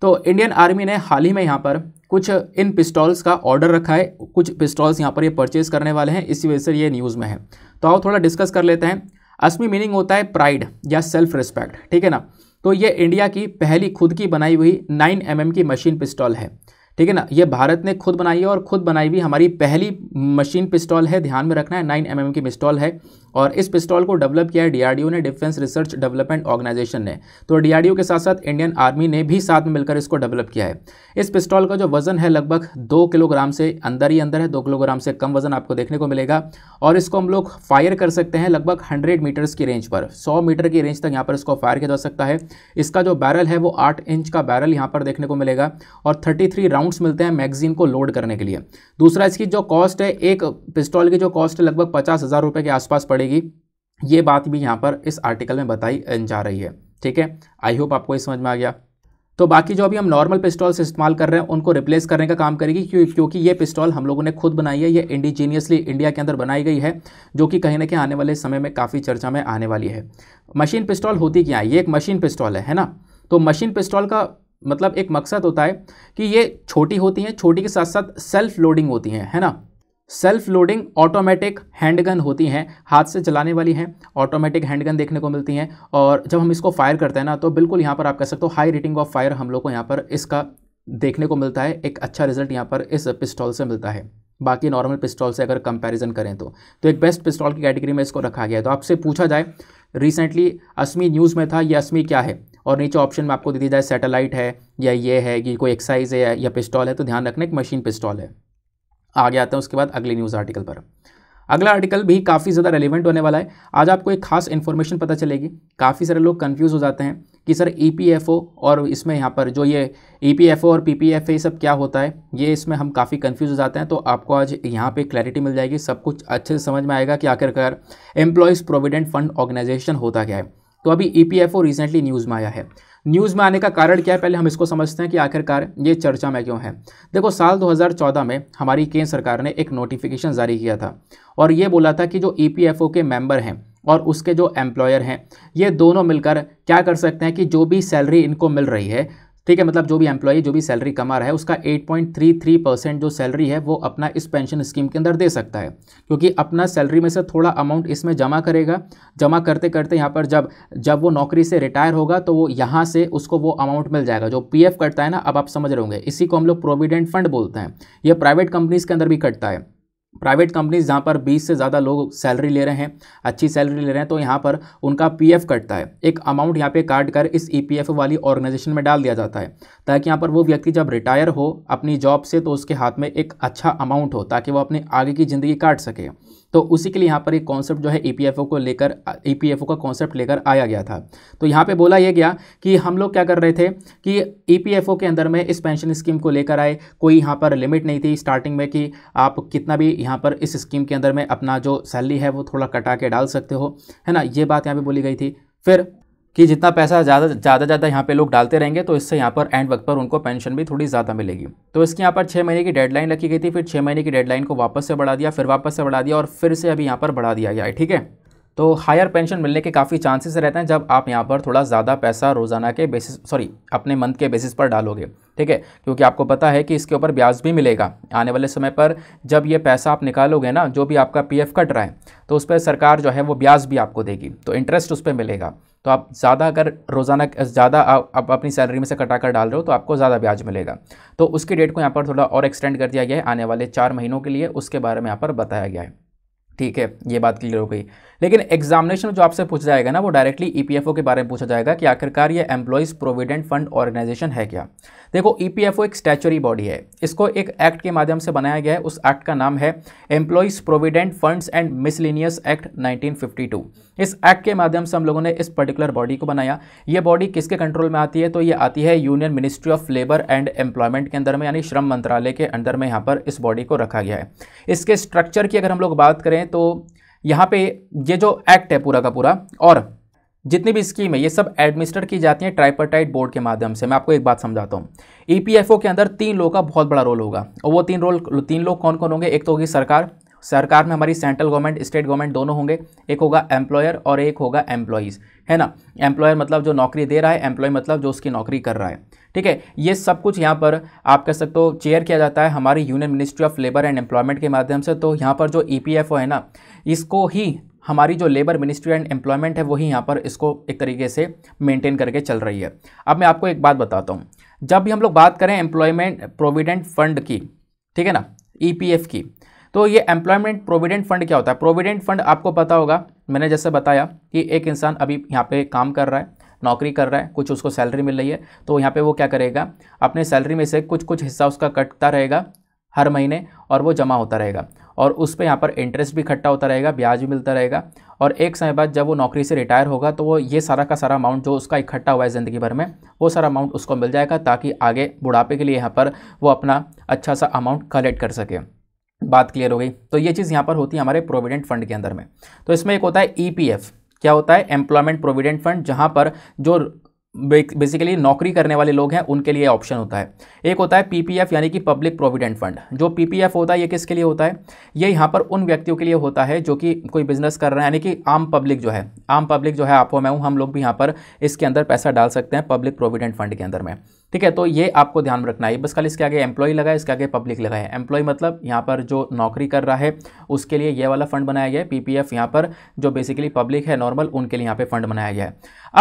तो इंडियन आर्मी ने हाल ही में यहाँ पर कुछ इन पिस्टॉल्स का ऑर्डर रखा है कुछ पिस्टॉल्स यहाँ पर ये परचेज करने वाले हैं इसी वजह से ये न्यूज़ में है तो आओ थोड़ा डिस्कस कर लेते हैं अस्मी मीनिंग होता है प्राइड या सेल्फ रिस्पेक्ट ठीक है ना तो ये इंडिया की पहली खुद की बनाई हुई नाइन एम mm की मशीन पिस्टॉल है ठीक है ना ये भारत ने खुद बनाई है और खुद बनाई भी हमारी पहली मशीन पिस्टॉल है ध्यान में रखना है नाइन एम की पिस्टॉल है और इस पिस्टॉल को डेवलप किया है डीआरडीओ ने डिफेंस रिसर्च डेवलपमेंट ऑर्गेनाइजेशन ने तो डीआरडीओ के साथ साथ इंडियन आर्मी ने भी साथ में मिलकर इसको डेवलप किया है इस पिस्टॉल का जो वजन है लगभग दो किलोग्राम से अंदर ही अंदर है दो किलोग्राम से कम वजन आपको देखने को मिलेगा और इसको हम लोग फायर कर सकते हैं लगभग हंड्रेड मीटर्स की रेंज पर सौ मीटर की रेंज तक यहाँ पर इसको फायर किया जा सकता है इसका जो बैरल है वो आठ इंच का बैरल यहाँ पर देखने को मिलेगा और थर्टी राउंड राउंड्स मिलते हैं मैगजीन को लोड करने के लिए दूसरा इसकी जो कॉस्ट है एक पिस्टॉल की जो कॉस्ट है लगभग पचास हज़ार रुपये के आसपास पड़ेगी ये बात भी यहाँ पर इस आर्टिकल में बताई जा रही है ठीक है आई होप आपको समझ में आ गया तो बाकी जो अभी हम नॉर्मल पिस्टॉल से इस्तेमाल कर रहे हैं उनको रिप्लेस करने का काम करेगी क्यों क्योंकि ये पिस्टॉल हम लोगों ने खुद बनाई है ये इंडिजीनियसली इंडिया के अंदर बनाई गई है जो कि कहीं ना कहीं आने वाले समय में काफ़ी चर्चा में आने वाली है मशीन पिस्टॉल होती क्या है ये एक मशीन पिस्टॉल है है ना तो मशीन पिस्टॉल का मतलब एक मकसद होता है कि ये छोटी होती हैं छोटी के साथ साथ सेल्फ लोडिंग होती हैं है ना सेल्फ लोडिंग ऑटोमेटिक हैंडगन होती हैं हाथ से चलाने वाली हैं ऑटोमेटिक हैंडगन देखने को मिलती हैं और जब हम इसको फायर करते हैं ना तो बिल्कुल यहाँ पर आप कह सकते हो हाई रेटिंग ऑफ फायर हम लोग को यहाँ पर इसका देखने को मिलता है एक अच्छा रिजल्ट यहाँ पर इस पिस्टॉल से मिलता है बाकी नॉर्मल पिस्टॉल से अगर कंपैरिजन करें तो तो एक बेस्ट पिस्टॉल की कैटेगरी में इसको रखा गया है तो आपसे पूछा जाए रिसेंटली असमी न्यूज़ में था ये असमी क्या है और नीचे ऑप्शन में आपको दे दिया जाए सैटेलाइट है या ये है कि कोई एक्साइज है या पिस्टॉल है तो ध्यान रखना एक मशीन पिस्टॉल है आगे आते हैं उसके बाद अगले न्यूज़ आर्टिकल पर अगला आर्टिकल भी काफ़ी ज़्यादा रेलिवेंट होने वाला है आज आपको एक खास इन्फॉर्मेशन पता चलेगी काफ़ी सारे लोग कन्फ्यूज़ हो जाते हैं कि सर ई e और इसमें यहाँ पर जो ये ई e और पी पी सब क्या होता है ये इसमें हम काफ़ी कन्फ्यूज़ हो जाते हैं तो आपको आज यहाँ पे क्लैरिटी मिल जाएगी सब कुछ अच्छे से समझ में आएगा कि आखिरकार एम्प्लॉयज़ प्रोविडेंट फंड ऑर्गेनाइजेशन होता क्या है तो अभी ई रिसेंटली न्यूज़ में आया है न्यूज़ में आने का कारण क्या है पहले हम इसको समझते हैं कि आखिरकार ये चर्चा में क्यों है देखो साल 2014 में हमारी केंद्र सरकार ने एक नोटिफिकेशन जारी किया था और ये बोला था कि जो ई e के मेंबर हैं और उसके जो एम्प्लॉयर हैं ये दोनों मिलकर क्या कर सकते हैं कि जो भी सैलरी इनको मिल रही है ठीक है मतलब जो भी एम्प्लॉई जो भी सैलरी कमा रहा है उसका 8.33 परसेंट जो सैलरी है वो अपना इस पेंशन स्कीम के अंदर दे सकता है क्योंकि अपना सैलरी में से थोड़ा अमाउंट इसमें जमा करेगा जमा करते करते यहाँ पर जब जब वो नौकरी से रिटायर होगा तो वो यहाँ से उसको वो अमाउंट मिल जाएगा जो पी कटता है ना अब आप समझ रहे होंगे इसी को हम लोग प्रोविडेंट फंड बोलते हैं यह प्राइवेट कंपनीज़ के अंदर भी कटता है प्राइवेट कंपनीज जहाँ पर 20 से ज़्यादा लोग सैलरी ले रहे हैं अच्छी सैलरी ले रहे हैं तो यहाँ पर उनका पीएफ कटता है एक अमाउंट यहाँ पे काट कर इस ईपीएफ e वाली ऑर्गेनाइजेशन में डाल दिया जाता है ताकि यहाँ पर वो व्यक्ति जब रिटायर हो अपनी जॉब से तो उसके हाथ में एक अच्छा अमाउंट हो ताकि वो अपनी आगे की ज़िंदगी काट सके तो उसी के लिए यहाँ पर एक कॉन्सेप्ट जो है ई को लेकर ई का कॉन्सेप्ट लेकर आया गया था तो यहाँ पे बोला यह गया कि हम लोग क्या कर रहे थे कि ई के अंदर में इस पेंशन स्कीम को लेकर आए कोई यहाँ पर लिमिट नहीं थी स्टार्टिंग में कि आप कितना भी यहाँ पर इस स्कीम के अंदर में अपना जो सैलरी है वो थोड़ा कटा के डाल सकते हो है ना ये बात यहाँ पर बोली गई थी फिर कि जितना पैसा ज़्यादा ज़्यादा ज़्यादा यहाँ पे लोग डालते रहेंगे तो इससे यहाँ पर एंड वक्त पर उनको पेंशन भी थोड़ी ज़्यादा मिलेगी तो इसके यहाँ पर छः महीने की डेडलाइन रखी गई थी फिर छः महीने की डेडलाइन को वापस से बढ़ा दिया फिर वापस से बढ़ा दिया और फिर से अभी यहाँ पर बढ़ा दिया गया है ठीक है तो हायर पेंशन मिलने के काफ़ी चांसेस रहते हैं जब आप यहाँ पर थोड़ा ज़्यादा पैसा रोज़ाना के बेसिस सॉरी अपने मंथ के बेसिस पर डालोगे ठीक है क्योंकि आपको पता है कि इसके ऊपर ब्याज भी मिलेगा आने वाले समय पर जब ये पैसा आप निकालोगे ना जो भी आपका पी कट रहा है तो उस पर सरकार जो है वो ब्याज भी आपको देगी तो इंटरेस्ट उस पर मिलेगा तो आप ज़्यादा अगर रोज़ाना ज़्यादा आप अपनी सैलरी में से कटा कर डाल रहे हो तो आपको ज़्यादा ब्याज मिलेगा तो उसकी डेट को यहाँ पर थोड़ा और एक्सटेंड कर दिया गया है आने वाले चार महीनों के लिए उसके बारे में यहाँ पर बताया गया है ठीक है ये बात क्लियर हो गई लेकिन एग्जामिनेशन जो आपसे पूछा जाएगा ना वो डायरेक्टली ईपीएफओ e के बारे में पूछा जाएगा कि आखिरकार ये एम्प्लॉयज़ प्रोविडेंट फंड ऑर्गेनाइजेशन है क्या देखो ई e एक स्टैचुरी बॉडी है इसको एक एक्ट के माध्यम से बनाया गया है उस एक्ट का नाम है employees provident funds and miscellaneous act 1952 इस एक्ट के माध्यम से हम लोगों ने इस पर्टिकुलर बॉडी को बनाया ये बॉडी किसके कंट्रोल में आती है तो ये आती है union ministry of labour and employment के अंदर में यानी श्रम मंत्रालय के अंदर में यहाँ पर इस बॉडी को रखा गया है इसके स्ट्रक्चर की अगर हम लोग बात करें तो यहाँ पे ये जो एक्ट है पूरा का पूरा और जितनी भी स्कीम है ये सब एडमिनिस्टर की जाती है ट्राइपरटाइट बोर्ड के माध्यम से मैं आपको एक बात समझाता हूँ ईपीएफओ e के अंदर तीन लोगों का बहुत बड़ा रोल होगा और वो तीन रोल तीन लोग कौन कौन होंगे एक तो होगी सरकार सरकार में हमारी सेंट्रल गवर्नमेंट स्टेट गवर्नमेंट दोनों होंगे एक होगा एम्प्लॉयर और एक होगा एम्प्लॉयज़ है ना एम्प्लॉयर मतलब जो नौकरी दे रहा है एम्प्लॉय मतलब जो उसकी नौकरी कर रहा है ठीक है ये सब कुछ यहाँ पर आप कह सकते हो चेयर किया जाता है हमारी union ministry of labour and employment के माध्यम से तो यहाँ पर जो ई e है ना इसको ही हमारी जो लेबर मिनिस्ट्री एंड एम्प्लॉयमेंट है वही यहाँ पर इसको एक तरीके से मेंटेन करके चल रही है अब मैं आपको एक बात बताता हूँ जब भी हम लोग बात करें एम्प्लॉयमेंट प्रोविडेंट फंड की ठीक है ना ई e की तो ये एम्प्लॉयमेंट प्रोविडेंट फंड क्या होता है प्रोविडेंट फंड आपको पता होगा मैंने जैसे बताया कि एक इंसान अभी यहाँ पर काम कर रहा है नौकरी कर रहा है कुछ उसको सैलरी मिल रही है तो यहाँ पर वो क्या करेगा अपने सैलरी में से कुछ कुछ हिस्सा उसका कटता रहेगा हर महीने और वो जमा होता रहेगा और उस पर यहाँ पर इंटरेस्ट भी इकट्ठा होता रहेगा ब्याज भी मिलता रहेगा और एक समय बाद जब वो नौकरी से रिटायर होगा तो वो ये सारा का सारा अमाउंट जो उसका इकट्ठा हुआ है ज़िंदगी भर में वो सारा अमाउंट उसको मिल जाएगा ताकि आगे बुढ़ापे के लिए यहाँ पर वो अपना अच्छा सा अमाउंट कलेक्ट कर सके बात क्लियर हो गई तो ये चीज़ यहाँ पर होती है हमारे प्रोविडेंट फंड के अंदर में तो इसमें एक होता है ई e क्या होता है एम्प्लॉयमेंट प्रोविडेंट फंड जहाँ पर जो बेसिकली नौकरी करने वाले लोग हैं उनके लिए ऑप्शन होता है एक होता है पीपीएफ यानी कि पब्लिक प्रोविडेंट फंड जो पीपीएफ होता है ये किसके लिए होता है ये यहाँ पर उन व्यक्तियों के लिए होता है जो कि कोई बिजनेस कर रहे हैं यानी कि आम पब्लिक जो है आम पब्लिक जो है आप हो मैं हूँ हम लोग भी यहाँ पर इसके अंदर पैसा डाल सकते हैं पब्लिक प्रोविडेंट फंड के अंदर में ठीक है तो ये आपको ध्यान में रखना है बस खाली इसके आगे एम्प्लॉय लगा है इसके आगे पब्लिक लगा है एम्प्लॉय मतलब यहाँ पर जो नौकरी कर रहा है उसके लिए ये वाला फंड बनाया गया है पीपीएफ यहाँ पर जो बेसिकली पब्लिक है नॉर्मल उनके लिए यहाँ पे फंड बनाया गया है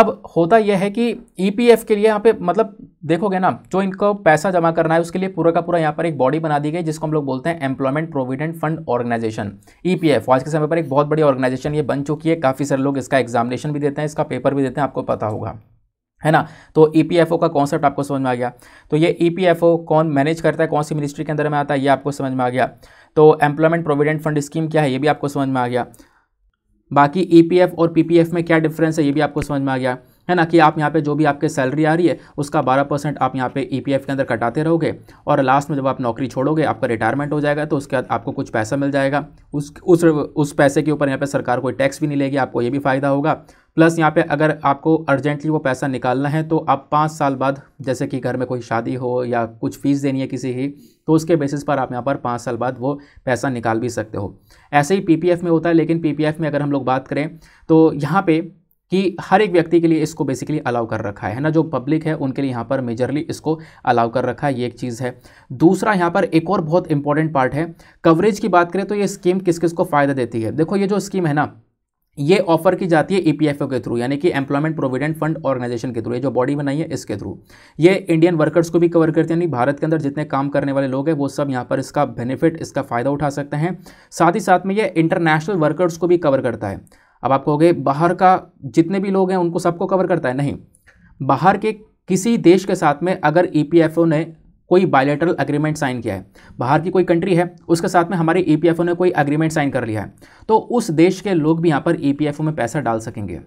अब होता यह है कि ईपीएफ e के लिए यहाँ पे मतलब देखोगे ना जो इनको पैसा जमा करना है उसके लिए पूरा का पूरा यहाँ पर एक बॉडी बना दी गई जिसको हम लोग बोलते हैं employment provident fund organisation EPF आज के समय पर एक बहुत बड़ी ऑर्गेनाइजेशन ये बन चुकी है काफ़ी सारे लोग इसका एग्जामिनेशन भी देते हैं इसका पेपर भी देते हैं आपको पता होगा है ना तो ई e का कॉन्सेप्ट आपको समझ में आ गया तो ये ई e कौन मैनेज करता है कौन सी मिनिस्ट्री के अंदर में आता है ये आपको समझ में आ गया तो एम्प्लॉयमेंट प्रोविडेंट फंड स्कीम क्या है ये भी आपको समझ में आ गया बाकी ई e और पी में क्या डिफरेंस है ये भी आपको समझ में आ गया है ना कि आप यहाँ पे जो भी आपके सैलरी आ रही है उसका 12 परसेंट आप यहाँ पे ईपीएफ के अंदर कटाते रहोगे और लास्ट में जब आप नौकरी छोड़ोगे आपका रिटायरमेंट हो जाएगा तो उसके बाद आपको कुछ पैसा मिल जाएगा उस उस उस पैसे के ऊपर यहाँ पे सरकार कोई टैक्स भी नहीं लेगी आपको ये भी फ़ायदा होगा प्लस यहाँ पे अगर आपको अर्जेंटली वो पैसा निकालना है तो आप पाँच साल बाद जैसे कि घर में कोई शादी हो या कुछ फ़ीस देनी है किसी ही तो उसके बेसिस पर आप यहाँ पर पाँच साल बाद वो पैसा निकाल भी सकते हो ऐसे ही पीपीएफ में होता है लेकिन पीपीएफ में अगर हम लोग बात करें तो यहाँ पे कि हर एक व्यक्ति के लिए इसको बेसिकली अलाउ कर रखा है ना जो पब्लिक है उनके लिए यहाँ पर मेजरली इसको अलाउ कर रखा है ये एक चीज़ है दूसरा यहाँ पर एक और बहुत इंपॉर्टेंट पार्ट है कवरेज की बात करें तो ये स्कीम किस किस को फ़ायदा देती है देखो ये जो स्कीम है ना ये ऑफर की जाती है ई e के थ्रू यानी कि एम्प्लॉयमेंट प्रोविडेंट फंड ऑर्गेनाइजेशन के थ्रू ये जो बॉडी बनाई है इसके थ्रू ये इंडियन वर्कर्स को भी कवर करती है यानी भारत के अंदर जितने काम करने वाले लोग हैं वो सब यहाँ पर इसका बेनिफिट इसका फ़ायदा उठा सकते हैं साथ ही साथ में ये इंटरनेशनल वर्कर्स को भी कवर करता है अब आप कहोगे बाहर का जितने भी लोग हैं उनको सबको कवर करता है नहीं बाहर के किसी देश के साथ में अगर ई e ने कोई बायोलेटरल अग्रीमेंट साइन किया है बाहर की कोई कंट्री है उसके साथ में हमारे ई e ने कोई अग्रीमेंट साइन कर लिया है तो उस देश के लोग भी यहाँ पर ई e में पैसा डाल सकेंगे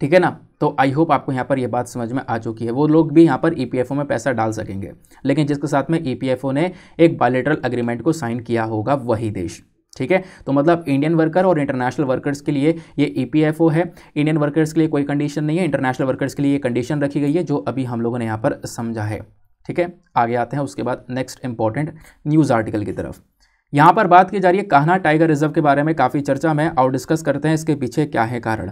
ठीक है ना तो आई होप आपको यहाँ पर यह बात समझ में आ चुकी है वो लोग भी यहाँ पर ई e में पैसा डाल सकेंगे लेकिन जिसके साथ में ई ने एक बायोलेटरल अग्रीमेंट को साइन किया होगा वही देश ठीक है तो मतलब इंडियन वर्कर और इंटरनेशनल वर्कर्स के लिए ये ई है इंडियन वर्कर्स के लिए कोई कंडीशन नहीं है इंटरनेशनल वर्कर्स के लिए ये कंडीशन रखी गई है जो अभी हम लोगों ने यहाँ पर समझा है ठीक है आगे आते हैं उसके बाद नेक्स्ट इंपॉर्टेंट न्यूज़ आर्टिकल की तरफ यहाँ पर बात की जा रही है कहना टाइगर रिजर्व के बारे में काफ़ी चर्चा में और डिस्कस करते हैं इसके पीछे क्या है कारण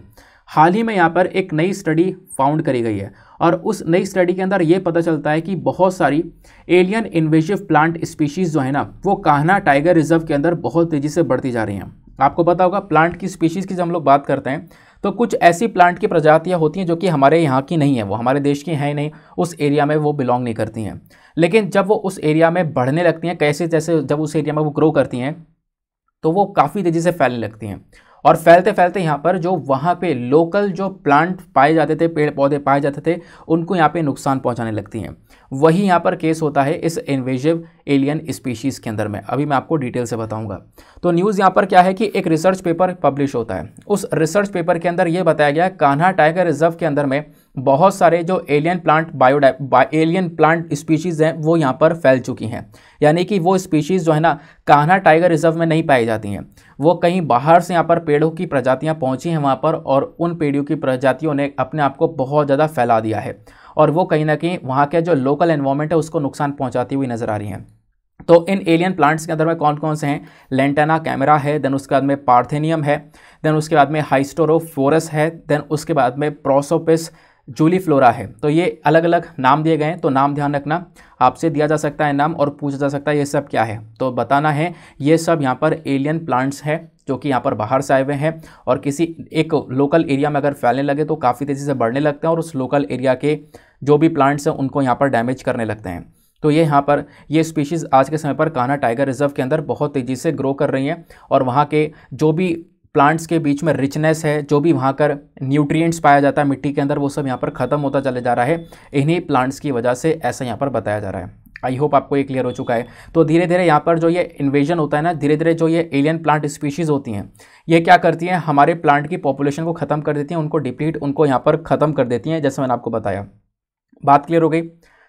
हाल ही में यहाँ पर एक नई स्टडी फाउंड करी गई है और उस नई स्टडी के अंदर ये पता चलता है कि बहुत सारी एलियन इन्वेजिव प्लांट स्पीशीज़ जो है ना वो कहना टाइगर रिजर्व के अंदर बहुत तेज़ी से बढ़ती जा रही हैं आपको पता होगा प्लांट की स्पीशीज़ की जब हम लोग बात करते हैं तो कुछ ऐसी प्लांट की प्रजातियाँ होती हैं जो कि हमारे यहाँ की नहीं है वो हमारे देश की हैं नहीं उस एरिया में वो बिलोंग नहीं करती हैं लेकिन जब वो उस एरिया में बढ़ने लगती हैं कैसे जैसे जब उस एरिया में वो ग्रो करती हैं तो वो काफ़ी तेज़ी से फैलने लगती हैं और फैलते फैलते यहाँ पर जो वहाँ पे लोकल जो प्लांट पाए जाते थे पेड़ पौधे पाए जाते थे उनको यहाँ पे नुकसान पहुँचाने लगती हैं वही यहाँ पर केस होता है इस इन्वेजिव एलियन स्पीशीज़ के अंदर में अभी मैं आपको डिटेल से बताऊँगा तो न्यूज़ यहाँ पर क्या है कि एक रिसर्च पेपर पब्लिश होता है उस रिसर्च पेपर के अंदर ये बताया गया कान्हा टाइगर रिजर्व के अंदर में बहुत सारे जो एलियन प्लांट बा, एलियन प्लांट स्पीशीज़ हैं वो यहाँ पर फैल चुकी हैं यानी कि वो स्पीशीज़ जो है ना कान्हा टाइगर रिजर्व में नहीं पाई जाती हैं वो कहीं बाहर से यहाँ पर पेड़ों की प्रजातियाँ पहुँची हैं वहाँ पर और उन पेड़ियों की प्रजातियों ने अपने आप को बहुत ज़्यादा फैला दिया है और वो कहीं ना कहीं वहाँ के जो लोकल इन्वायरमेंट है उसको नुकसान पहुँचाती हुई नज़र आ रही हैं तो इन एलियन प्लांट्स के अंदर में कौन कौन से हैं लेंटाना कैमरा है देन उसके बाद में पार्थेनियम है देन उसके बाद में हाइस्टोरोफोरस है देन उसके बाद में प्रोसोपिस जूली फ्लोरा है तो ये अलग अलग नाम दिए गए हैं तो नाम ध्यान रखना आपसे दिया जा सकता है नाम और पूछा जा सकता है ये सब क्या है तो बताना है ये सब यहाँ पर एलियन प्लांट्स हैं जो कि यहाँ पर बाहर से आए हुए हैं और किसी एक लोकल एरिया में अगर फैलने लगे तो काफ़ी तेज़ी से बढ़ने लगते हैं और उस लोकल एरिया के जो भी प्लांट्स हैं उनको यहाँ पर डैमेज करने लगते हैं तो ये यहाँ पर ये स्पीशीज़ आज के समय पर कान्हा टाइगर रिजर्व के अंदर बहुत तेज़ी से ग्रो कर रही हैं और वहाँ के जो भी प्लांट्स के बीच में रिचनेस है जो भी वहाँ कर न्यूट्रिएंट्स पाया जाता है मिट्टी के अंदर वो सब यहाँ पर ख़त्म होता चले जा रहा है इन्हीं प्लांट्स की वजह से ऐसा यहाँ पर बताया जा रहा है आई होप आपको ये क्लियर हो चुका है तो धीरे धीरे यहाँ पर जो ये इन्वेजन होता है ना धीरे धीरे जो ये एलियन प्लांट स्पीशीज़ होती हैं ये क्या करती हैं हमारे प्लांट की पॉपुलेशन को ख़त्म कर देती हैं उनको डिप्लीट उनको यहाँ पर ख़त्म कर देती हैं जैसे मैंने आपको बताया बात क्लियर हो गई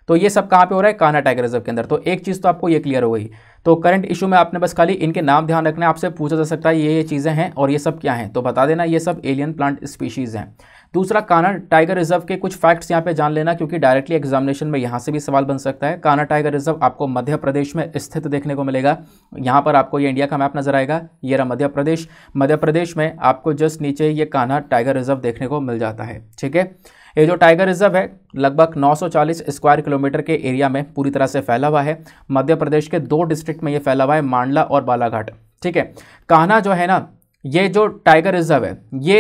तो ये सब कहाँ पे हो रहा है कान्हा टाइगर रिजर्व के अंदर तो एक चीज़ तो आपको ये क्लियर हो गई तो करंट इशू में आपने बस खाली इनके नाम ध्यान रखना है आपसे पूछा जा सकता है ये ये चीज़ें हैं और ये सब क्या हैं तो बता देना ये सब एलियन प्लांट स्पीशीज़ हैं दूसरा कान्हा टाइगर रिजर्व के कुछ फैक्ट्स यहाँ पे जान लेना क्योंकि डायरेक्टली एग्जामिनेशन में यहाँ से भी सवाल बन सकता है कान्हा टाइगर रिजर्व आपको मध्य प्रदेश में स्थित देखने को मिलेगा यहाँ पर आपको ये इंडिया का मैप नजर आएगा ये रहा मध्य प्रदेश मध्य प्रदेश में आपको जस्ट नीचे ये कान्हा टाइगर रिजर्व देखने को मिल जाता है ठीक है ये जो टाइगर रिजर्व है लगभग 940 स्क्वायर किलोमीटर के एरिया में पूरी तरह से फैला हुआ है मध्य प्रदेश के दो डिस्ट्रिक्ट में ये फैला हुआ है मांडला और बालाघाट ठीक है कान्हा जो है ना ये जो टाइगर रिजर्व है ये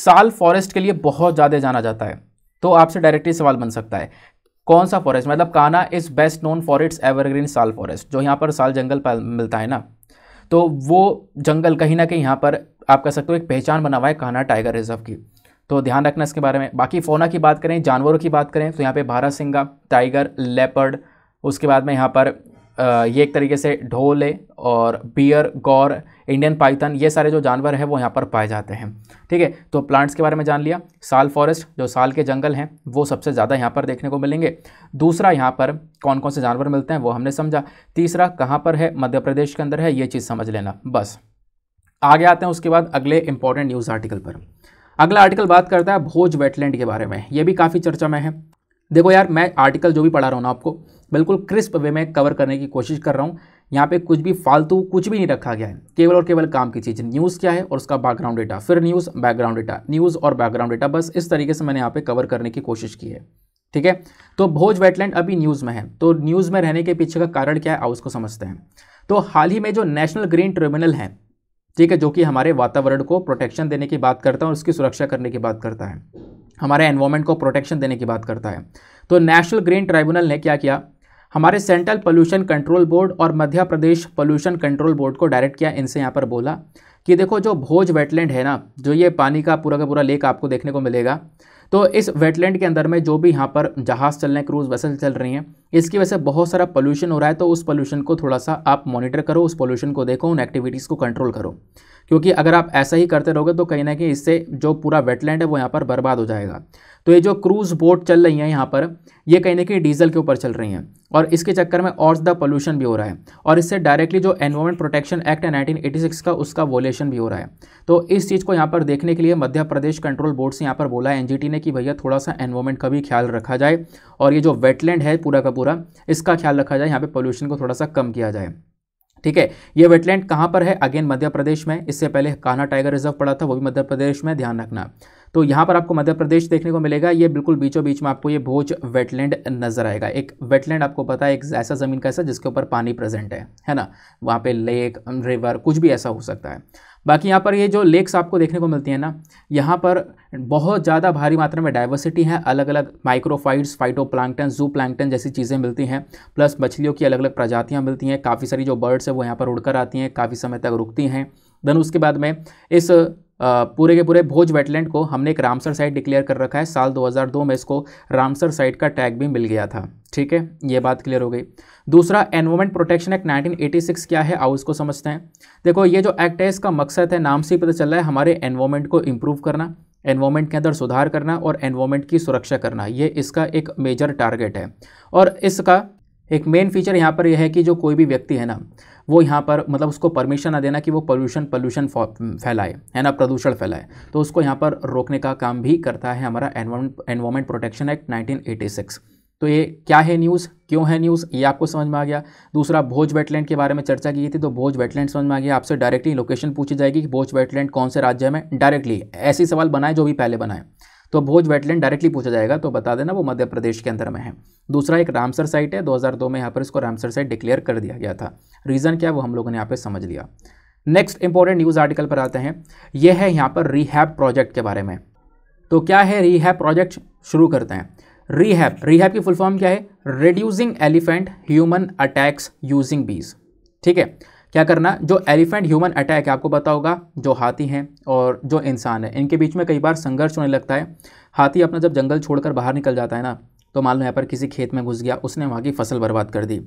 साल फॉरेस्ट के लिए बहुत ज़्यादा जाना जाता है तो आपसे डायरेक्टली सवाल बन सकता है कौन सा फॉरेस्ट मतलब Kanha is best known for its evergreen sal forest जो यहाँ पर साल जंगल मिलता है ना तो वो जंगल कहीं ना कहीं यहाँ पर आप कह सकते हो एक पहचान बना हुआ है कान्हा टाइगर रिजर्व की तो ध्यान रखना इसके बारे में बाकी फ़ोना की बात करें जानवरों की बात करें तो यहाँ पर भारत सिंगा टाइगर लेपर्ड उसके बाद में यहाँ पर ये एक तरीके से ढोल है और बियर गौर इंडियन पाइथन ये सारे जो जानवर हैं वो यहाँ पर पाए जाते हैं ठीक है तो प्लांट्स के बारे में जान लिया साल फॉरेस्ट जो साल के जंगल हैं वो सबसे ज़्यादा यहाँ पर देखने को मिलेंगे दूसरा यहाँ पर कौन कौन से जानवर मिलते हैं वो हमने समझा तीसरा कहाँ पर है मध्य प्रदेश के अंदर है ये चीज़ समझ लेना बस आगे आते हैं उसके बाद अगले इंपॉर्टेंट न्यूज़ आर्टिकल पर अगला आर्टिकल बात करता है भोज वेटलैंड के बारे में ये भी काफ़ी चर्चा में है देखो यार मैं आर्टिकल जो भी पढ़ा रहा हूँ ना आपको बिल्कुल क्रिस्प वे में कवर करने की कोशिश कर रहा हूँ यहाँ पे कुछ भी फालतू कुछ भी नहीं रखा गया है केवल और केवल काम की चीज़ न्यूज़ क्या है और उसका बैकग्राउंड डेटा फिर न्यूज़ बैकग्राउंड डेटा न्यूज़ और बैकग्राउंड डेटा बस इस तरीके से मैंने यहाँ पे कवर करने की कोशिश की है ठीक है तो भोज वेटलैंड अभी न्यूज़ में है तो न्यूज़ में रहने के पीछे का कारण क्या है आप उसको समझते हैं तो हाल ही में जो नेशनल ग्रीन ट्रिब्यूनल है ठीक है जो कि हमारे वातावरण को प्रोटेक्शन देने की बात करता है और उसकी सुरक्षा करने की बात करता है हमारे एनवायरमेंट को प्रोटेक्शन देने की बात करता है तो नेशनल ग्रीन ट्राइब्यूनल ने क्या किया हमारे सेंट्रल पोल्यूशन कंट्रोल बोर्ड और Madhya Pradesh pollution control board को डायरेक्ट किया इनसे यहाँ पर बोला कि देखो जो भोज वेटलैंड है ना जो ये पानी का पूरा का पूरा लेक आपको देखने को मिलेगा तो इस वेटलैंड के अंदर में जो भी यहाँ पर जहाज़ चल रहे हैं क्रूज़ वेसल चल रही हैं इसकी वजह से बहुत सारा पोल्यूशन हो रहा है तो उस पोल्यूशन को थोड़ा सा आप मॉनिटर करो उस पोल्यूशन को देखो उन एक्टिविटीज़ को कंट्रोल करो क्योंकि अगर आप ऐसा ही करते रहोगे तो कहीं ना कहीं इससे जो पूरा वेटलैंड है वो यहाँ पर बर्बाद हो जाएगा तो ये जो क्रूज़ बोट चल रही हैं यहाँ पर ये कहीं ना कहीं डीजल के ऊपर चल रही हैं और इसके चक्कर में और ज़्यादा पोल्यूशन भी हो रहा है और इससे डायरेक्टली जो एनवायरमेंट प्रोटेक्शन एक्ट है नाइनटीन का उसका वोलेशन भी हो रहा है तो इस चीज़ को यहाँ पर देखने के लिए मध्य प्रदेश कंट्रोल बोर्ड से यहाँ पर बोला है एनजीटी ने कि भैया थोड़ा सा एनवायरमेंट का भी ख्याल रखा जाए और ये जो वेटलैंड है पूरा का पूरा इसका ख्याल रखा जाए यहाँ पर पॉल्यूशन को थोड़ा सा कम किया जाए ठीक है ये वेटलैंड कहाँ पर है अगेन मध्य प्रदेश में इससे पहले कान्हा टाइगर रिजर्व पड़ा था वो भी मध्य प्रदेश में ध्यान रखना तो यहाँ पर आपको मध्य प्रदेश देखने को मिलेगा ये बिल्कुल बीचों बीच में आपको ये भोज वेटलैंड नजर आएगा एक वेटलैंड आपको पता है एक ऐसा ज़मीन का ऐसा जिसके ऊपर पानी प्रेजेंट है है ना वहाँ पे लेक रिवर कुछ भी ऐसा हो सकता है बाकी यहाँ पर ये जो लेक्स आपको देखने को मिलती हैं ना यहाँ पर बहुत ज़्यादा भारी मात्रा में डाइवर्सिटी है अलग अलग माइक्रोफाइट्स प्लांटन जू प्लांटन जैसी चीज़ें मिलती हैं प्लस मछलियों की अलग अलग प्रजातियाँ मिलती हैं काफ़ी सारी जो बर्ड्स है वो यहाँ पर उड़कर आती हैं काफ़ी समय तक रुकती हैं देन उसके बाद में इस पूरे के पूरे भोज वेटलैंड को हमने एक रामसर साइट डिक्लेयर कर रखा है साल 2002 में इसको रामसर साइट का टैग भी मिल गया था ठीक है ये बात क्लियर हो गई दूसरा एनवायरमेंट प्रोटेक्शन एक्ट 1986 क्या है आओ इसको समझते हैं देखो ये जो एक्ट है इसका मकसद है नाम से ही पता चल रहा है हमारे एनवायरमेंट को इम्प्रूव करना एनवायरमेंट के अंदर सुधार करना और एनवायरमेंट की सुरक्षा करना ये इसका एक मेजर टारगेट है और इसका एक मेन फीचर यहाँ पर यह है कि जो कोई भी व्यक्ति है ना वो यहाँ पर मतलब उसको परमिशन ना देना कि वो पोल्यूशन पोल्यूशन फैलाए है ना प्रदूषण फैलाए तो उसको यहाँ पर रोकने का काम भी करता है हमारा एनवायरमेंट प्रोटेक्शन एक्ट 1986 तो ये क्या है न्यूज़ क्यों है न्यूज़ ये आपको समझ में आ गया दूसरा भोज वेटलैंड के बारे में चर्चा की थी तो भोज वेटलैंड समझ में आ गया आपसे डायरेक्टली लोकेशन पूछी जाएगी कि भोज वेटलैंड कौन से राज्य में डायरेक्टली ऐसी सवाल बनाए जो भी पहले बनाए तो भोज वेटलैंड डायरेक्टली पूछा जाएगा तो बता देना वो मध्य प्रदेश के अंदर में है दूसरा एक रामसर साइट है 2002 में यहाँ पर इसको रामसर साइट डिक्लेयर कर दिया गया था रीज़न क्या वो हम लोगों ने यहाँ पर समझ लिया नेक्स्ट इंपॉर्टेंट न्यूज़ आर्टिकल पर आते हैं ये है यहाँ पर रीहैप प्रोजेक्ट के बारे में तो क्या है रीहैप प्रोजेक्ट शुरू करते हैं रीहैप रीहैप की फुल फॉर्म क्या है reducing elephant human attacks using bees ठीक है क्या करना जो एलिफेंट ह्यूमन अटैक है आपको पता होगा जो हाथी हैं और जो इंसान है इनके बीच में कई बार संघर्ष होने लगता है हाथी अपना जब जंगल छोड़कर बाहर निकल जाता है ना तो मान लो यहाँ पर किसी खेत में घुस गया उसने वहाँ की फसल बर्बाद कर दी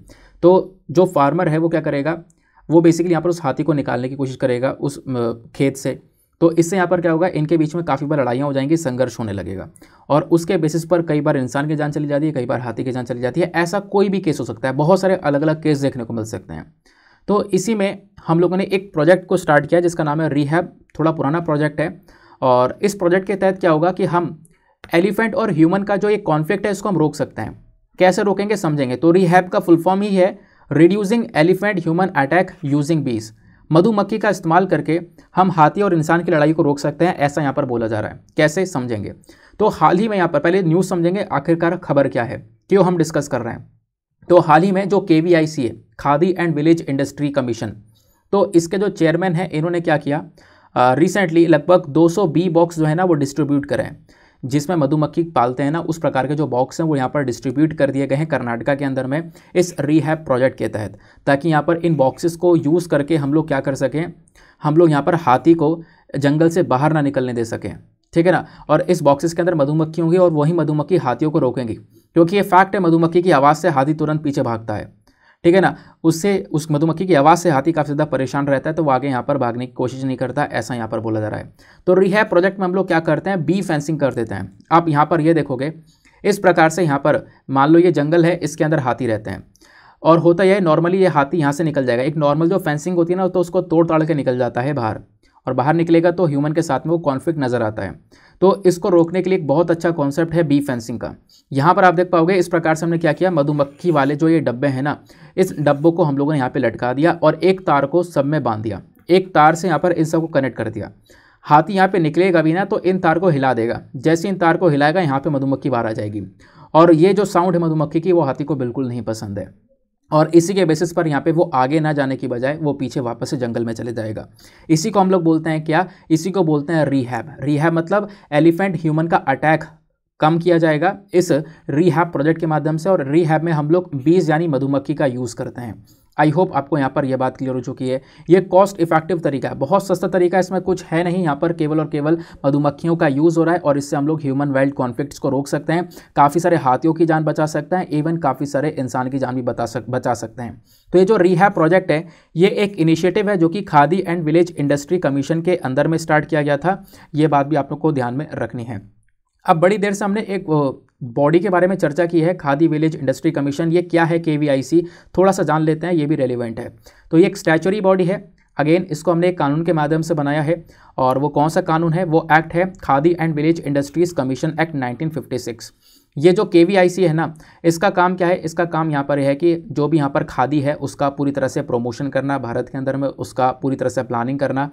तो जो फार्मर है वो क्या करेगा वो बेसिकली यहाँ पर उस हाथी को निकालने की कोशिश करेगा उस खेत से तो इससे यहाँ पर क्या होगा इनके बीच में काफ़ी बार लड़ाइयाँ हो जाएंगी संघर्ष होने लगेगा और उसके बेसिस पर कई बार इंसान की जान चली जाती है कई बार हाथी की जान चली जाती है ऐसा कोई भी केस हो सकता है बहुत सारे अलग अलग केस देखने को मिल सकते हैं तो इसी में हम लोगों ने एक प्रोजेक्ट को स्टार्ट किया जिसका नाम है रिहैब थोड़ा पुराना प्रोजेक्ट है और इस प्रोजेक्ट के तहत क्या होगा कि हम एलिफेंट और ह्यूमन का जो ये कॉन्फ्लिक्ट है इसको हम रोक सकते हैं कैसे रोकेंगे समझेंगे तो रिहैब का फुल फॉर्म ही है reducing elephant human attack using bees मधुमक्खी का इस्तेमाल करके हम हाथी और इंसान की लड़ाई को रोक सकते हैं ऐसा यहाँ पर बोला जा रहा है कैसे समझेंगे तो हाल ही में यहाँ पर पहले न्यूज़ समझेंगे आखिरकार खबर क्या है क्यों हम डिस्कस कर रहे हैं तो हाल ही में जो के वी आई सी है Khadi and village industry commission तो इसके जो चेयरमैन हैं इन्होंने क्या किया रिसेंटली लगभग 200 बी बॉक्स जो है ना वो डिस्ट्रीब्यूट करें जिसमें मधुमक्खी पालते हैं ना उस प्रकार के जो बॉक्स हैं वो यहाँ पर डिस्ट्रीब्यूट कर दिए गए हैं कर्नाटका के अंदर में इस रीहैप प्रोजेक्ट के तहत ताकि यहाँ पर इन बॉक्सेस को यूज़ करके हम लोग क्या कर सकें हम लोग यहाँ पर हाथी को जंगल से बाहर ना निकलने दे सकें ठीक है ना और इस बॉक्सेस के अंदर मधुमक्खी होंगी और वही मधुमक्खी हाथियों को रोकेंगी क्योंकि ये फैक्ट है मधुमक्खी की आवाज़ से हाथी तुरंत पीछे भागता है ठीक है ना उससे उस मधुमक्खी की आवाज़ से हाथी काफ़ी ज़्यादा परेशान रहता है तो वो आगे यहाँ पर भागने की कोशिश नहीं करता ऐसा यहाँ पर बोला जा रहा है तो रिहाय प्रोजेक्ट में हम लोग क्या करते हैं बी फेंसिंग कर देते हैं आप यहाँ पर ये देखोगे इस प्रकार से यहाँ पर मान लो ये जंगल है इसके अंदर हाथी रहते हैं और होता यह नॉर्मली ये हाथी यहाँ से निकल जाएगा एक नॉर्मल जो फेंसिंग होती है ना तो उसको तोड़ताड़ के निकल जाता है बाहर और बाहर निकलेगा तो ह्यूमन के साथ में वो कॉन्फ्लिक्ट नज़र आता है तो इसको रोकने के लिए एक बहुत अच्छा कॉन्सेप्ट है बी फेंसिंग का यहाँ पर आप देख पाओगे इस प्रकार से हमने क्या किया मधुमक्खी वाले जो ये डब्बे हैं ना इस डब्बों को हम लोगों ने यहाँ पर लटका दिया और एक तार को सब में बांध दिया एक तार से यहाँ पर इन सबको कनेक्ट कर दिया हाथी यहाँ पे निकलेगा भी ना तो इन तार को हिला देगा जैसे इन तार को हिलाएगा यहाँ पे मधुमक्खी बाहर आ जाएगी और ये जो साउंड है मधुमक्खी की वो हाथी को बिल्कुल नहीं पसंद है और इसी के बेसिस पर यहाँ पे वो आगे ना जाने की बजाय वो पीछे वापस से जंगल में चले जाएगा इसी को हम लोग बोलते हैं क्या इसी को बोलते हैं रीहैब रीहैब मतलब एलिफेंट ह्यूमन का अटैक कम किया जाएगा इस रीहैब प्रोजेक्ट के माध्यम से और रीहैब में हम लोग बीज यानी मधुमक्खी का यूज़ करते हैं आई होप आपको यहाँ पर यह बात क्लियर हो चुकी है ये कॉस्ट इफेक्टिव तरीका है बहुत सस्ता तरीका है इसमें कुछ है नहीं यहाँ पर केवल और केवल मधुमक्खियों का यूज़ हो रहा है और इससे हम लोग ह्यूमन वाइल्ड कॉन्फ्लिक्ट्स को रोक सकते हैं काफ़ी सारे हाथियों की जान बचा सकते हैं इवन काफ़ी सारे इंसान की जान भी बता सक बचा सकते हैं तो ये जो रिहा प्रोजेक्ट है ये एक इनिशिएटिव है जो कि Khadi and village industry commission के अंदर में स्टार्ट किया गया था ये बात भी आप लोग को ध्यान में रखनी है अब बड़ी देर से हमने एक बॉडी के बारे में चर्चा की है खादी विलेज इंडस्ट्री कमीशन ये क्या है के थोड़ा सा जान लेते हैं ये भी रेलिवेंट है तो ये एक स्टैचुरी बॉडी है अगेन इसको हमने एक कानून के माध्यम से बनाया है और वो कौन सा कानून है वो एक्ट है Khadi and village industries commission act 1956 ये जो के है ना इसका काम क्या है इसका काम यहाँ पर है कि जो भी यहाँ पर खादी है उसका पूरी तरह से प्रमोशन करना भारत के अंदर में उसका पूरी तरह से प्लानिंग करना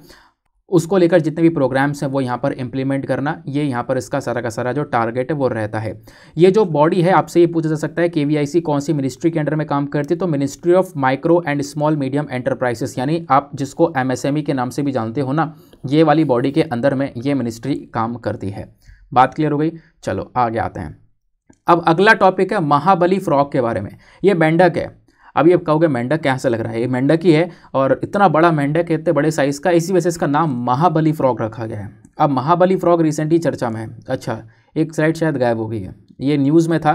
उसको लेकर जितने भी प्रोग्राम्स हैं वो यहाँ पर इम्प्लीमेंट करना ये यहाँ पर इसका सारा का सारा जो टारगेट है वो रहता है ये जो बॉडी है आपसे ये पूछा जा सकता है के कौन सी मिनिस्ट्री के अंडर में काम करती है तो ministry of micro and small medium enterprises यानी आप जिसको एम e के नाम से भी जानते हो ना ये वाली बॉडी के अंदर में ये मिनिस्ट्री काम करती है बात क्लियर हो गई चलो आगे आते हैं अब अगला टॉपिक है महाबली फ्रॉक के बारे में ये बेंडक है अभी आप कहोगे मेंढक कहाँ से लग रहा है ये मेंढक ही है और इतना बड़ा मेंढक है इतने बड़े साइज़ का इसी वजह से इसका नाम महाबली फ्रॉग रखा गया है अब महाबली फ्रॉग रिसेंटली चर्चा में है अच्छा एक स्लाइड शायद गायब हो गई है ये न्यूज़ में था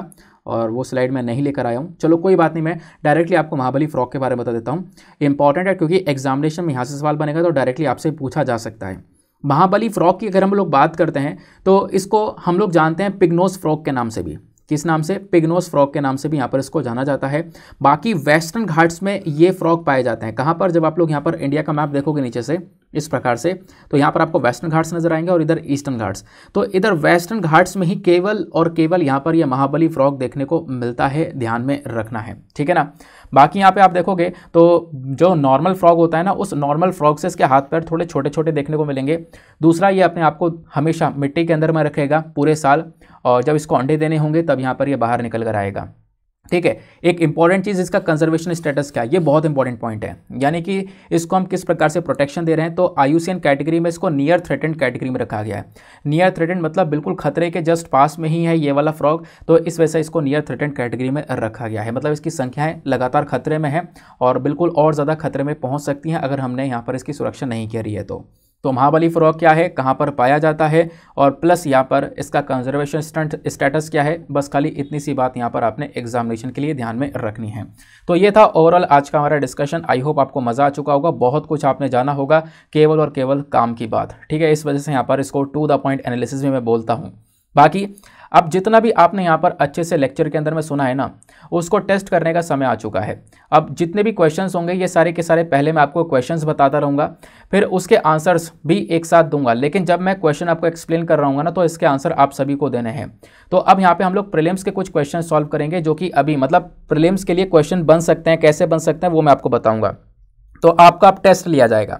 और वो स्लाइड मैं नहीं लेकर आया हूँ चलो कोई बात नहीं मैं डायरेक्टली आपको महाबली फ्रॉक के बारे में बता देता हूँ इंपॉर्टेंट है क्योंकि एग्जामिनेशन में यहाँ से सवाल बनेगा तो डायरेक्टली आपसे पूछा जा सकता है महाबली फ्रॉक की अगर हम लोग बात करते हैं तो इसको हम लोग जानते हैं पिग्नोस फ्रॉक के नाम से भी किस नाम से पिग्नोस फ्रॉग के नाम से भी यहाँ पर इसको जाना जाता है बाकी वेस्टर्न घाट्स में ये फ्रॉग पाए जाते हैं कहाँ पर जब आप लोग यहाँ पर इंडिया का मैप देखोगे नीचे से इस प्रकार से तो यहाँ पर आपको वेस्टर्न घाट्स नजर आएंगे और इधर ईस्टर्न घाट्स तो इधर वेस्टर्न घाट्स में ही केवल और केवल यहाँ पर यह महाबली फ्रॉग देखने को मिलता है ध्यान में रखना है ठीक है ना बाकी यहाँ पे आप देखोगे तो जो नॉर्मल फ्रॉग होता है ना उस नॉर्मल फ्रॉग से इसके हाथ पैर थोड़े छोटे छोटे देखने को मिलेंगे दूसरा ये अपने आपको हमेशा मिट्टी के अंदर में रखेगा पूरे साल और जब इसको अंडे देने होंगे तब यहाँ पर ये बाहर निकल कर आएगा ठीक है एक इंपॉर्टेंट चीज़ इसका कंजर्वेशन स्टेटस क्या है ये बहुत इंपॉर्टेंट पॉइंट है यानी कि इसको हम किस प्रकार से प्रोटेक्शन दे रहे हैं तो आयुसियन कैटेगरी में इसको नियर थ्रेटेंड कैटेगरी में रखा गया है नियर थ्रेटेंड मतलब बिल्कुल खतरे के जस्ट पास में ही है ये वाला फ्रॉग तो इस वजह से इसको नियर थ्रेटेंड कैटेगरी में रखा गया है मतलब इसकी संख्याएँ लगातार खतरे में है और बिल्कुल और ज़्यादा खतरे में पहुँच सकती हैं अगर हमने यहाँ पर इसकी सुरक्षा नहीं करी है तो तो महाबली फ़्रॉग क्या है कहाँ पर पाया जाता है और प्लस यहाँ पर इसका कंजर्वेशन स्टेटस क्या है बस खाली इतनी सी बात यहाँ पर आपने एग्जामिनेशन के लिए ध्यान में रखनी है तो ये था ओवरऑल आज का हमारा डिस्कशन आई होप आपको मज़ा आ चुका होगा बहुत कुछ आपने जाना होगा केवल और केवल काम की बात ठीक है इस वजह से यहाँ पर इसको टू द पॉइंट एनालिसिस में मैं बोलता हूँ बाकी अब जितना भी आपने यहाँ पर अच्छे से लेक्चर के अंदर में सुना है ना उसको टेस्ट करने का समय आ चुका है अब जितने भी क्वेश्चन होंगे ये सारे के सारे पहले मैं आपको क्वेश्चन बताता रहूँगा फिर उसके आंसर्स भी एक साथ दूंगा लेकिन जब मैं क्वेश्चन आपको एक्सप्लेन कर रहा हूँ ना तो इसके आंसर आप सभी को देने हैं तो अब यहाँ पर हम लोग प्रिलियम्स के कुछ क्वेश्चन सॉल्व करेंगे जो कि अभी मतलब प्रिलियम्स के लिए क्वेश्चन बन सकते हैं कैसे बन सकते हैं वो मैं आपको बताऊँगा तो आपका अब टेस्ट लिया जाएगा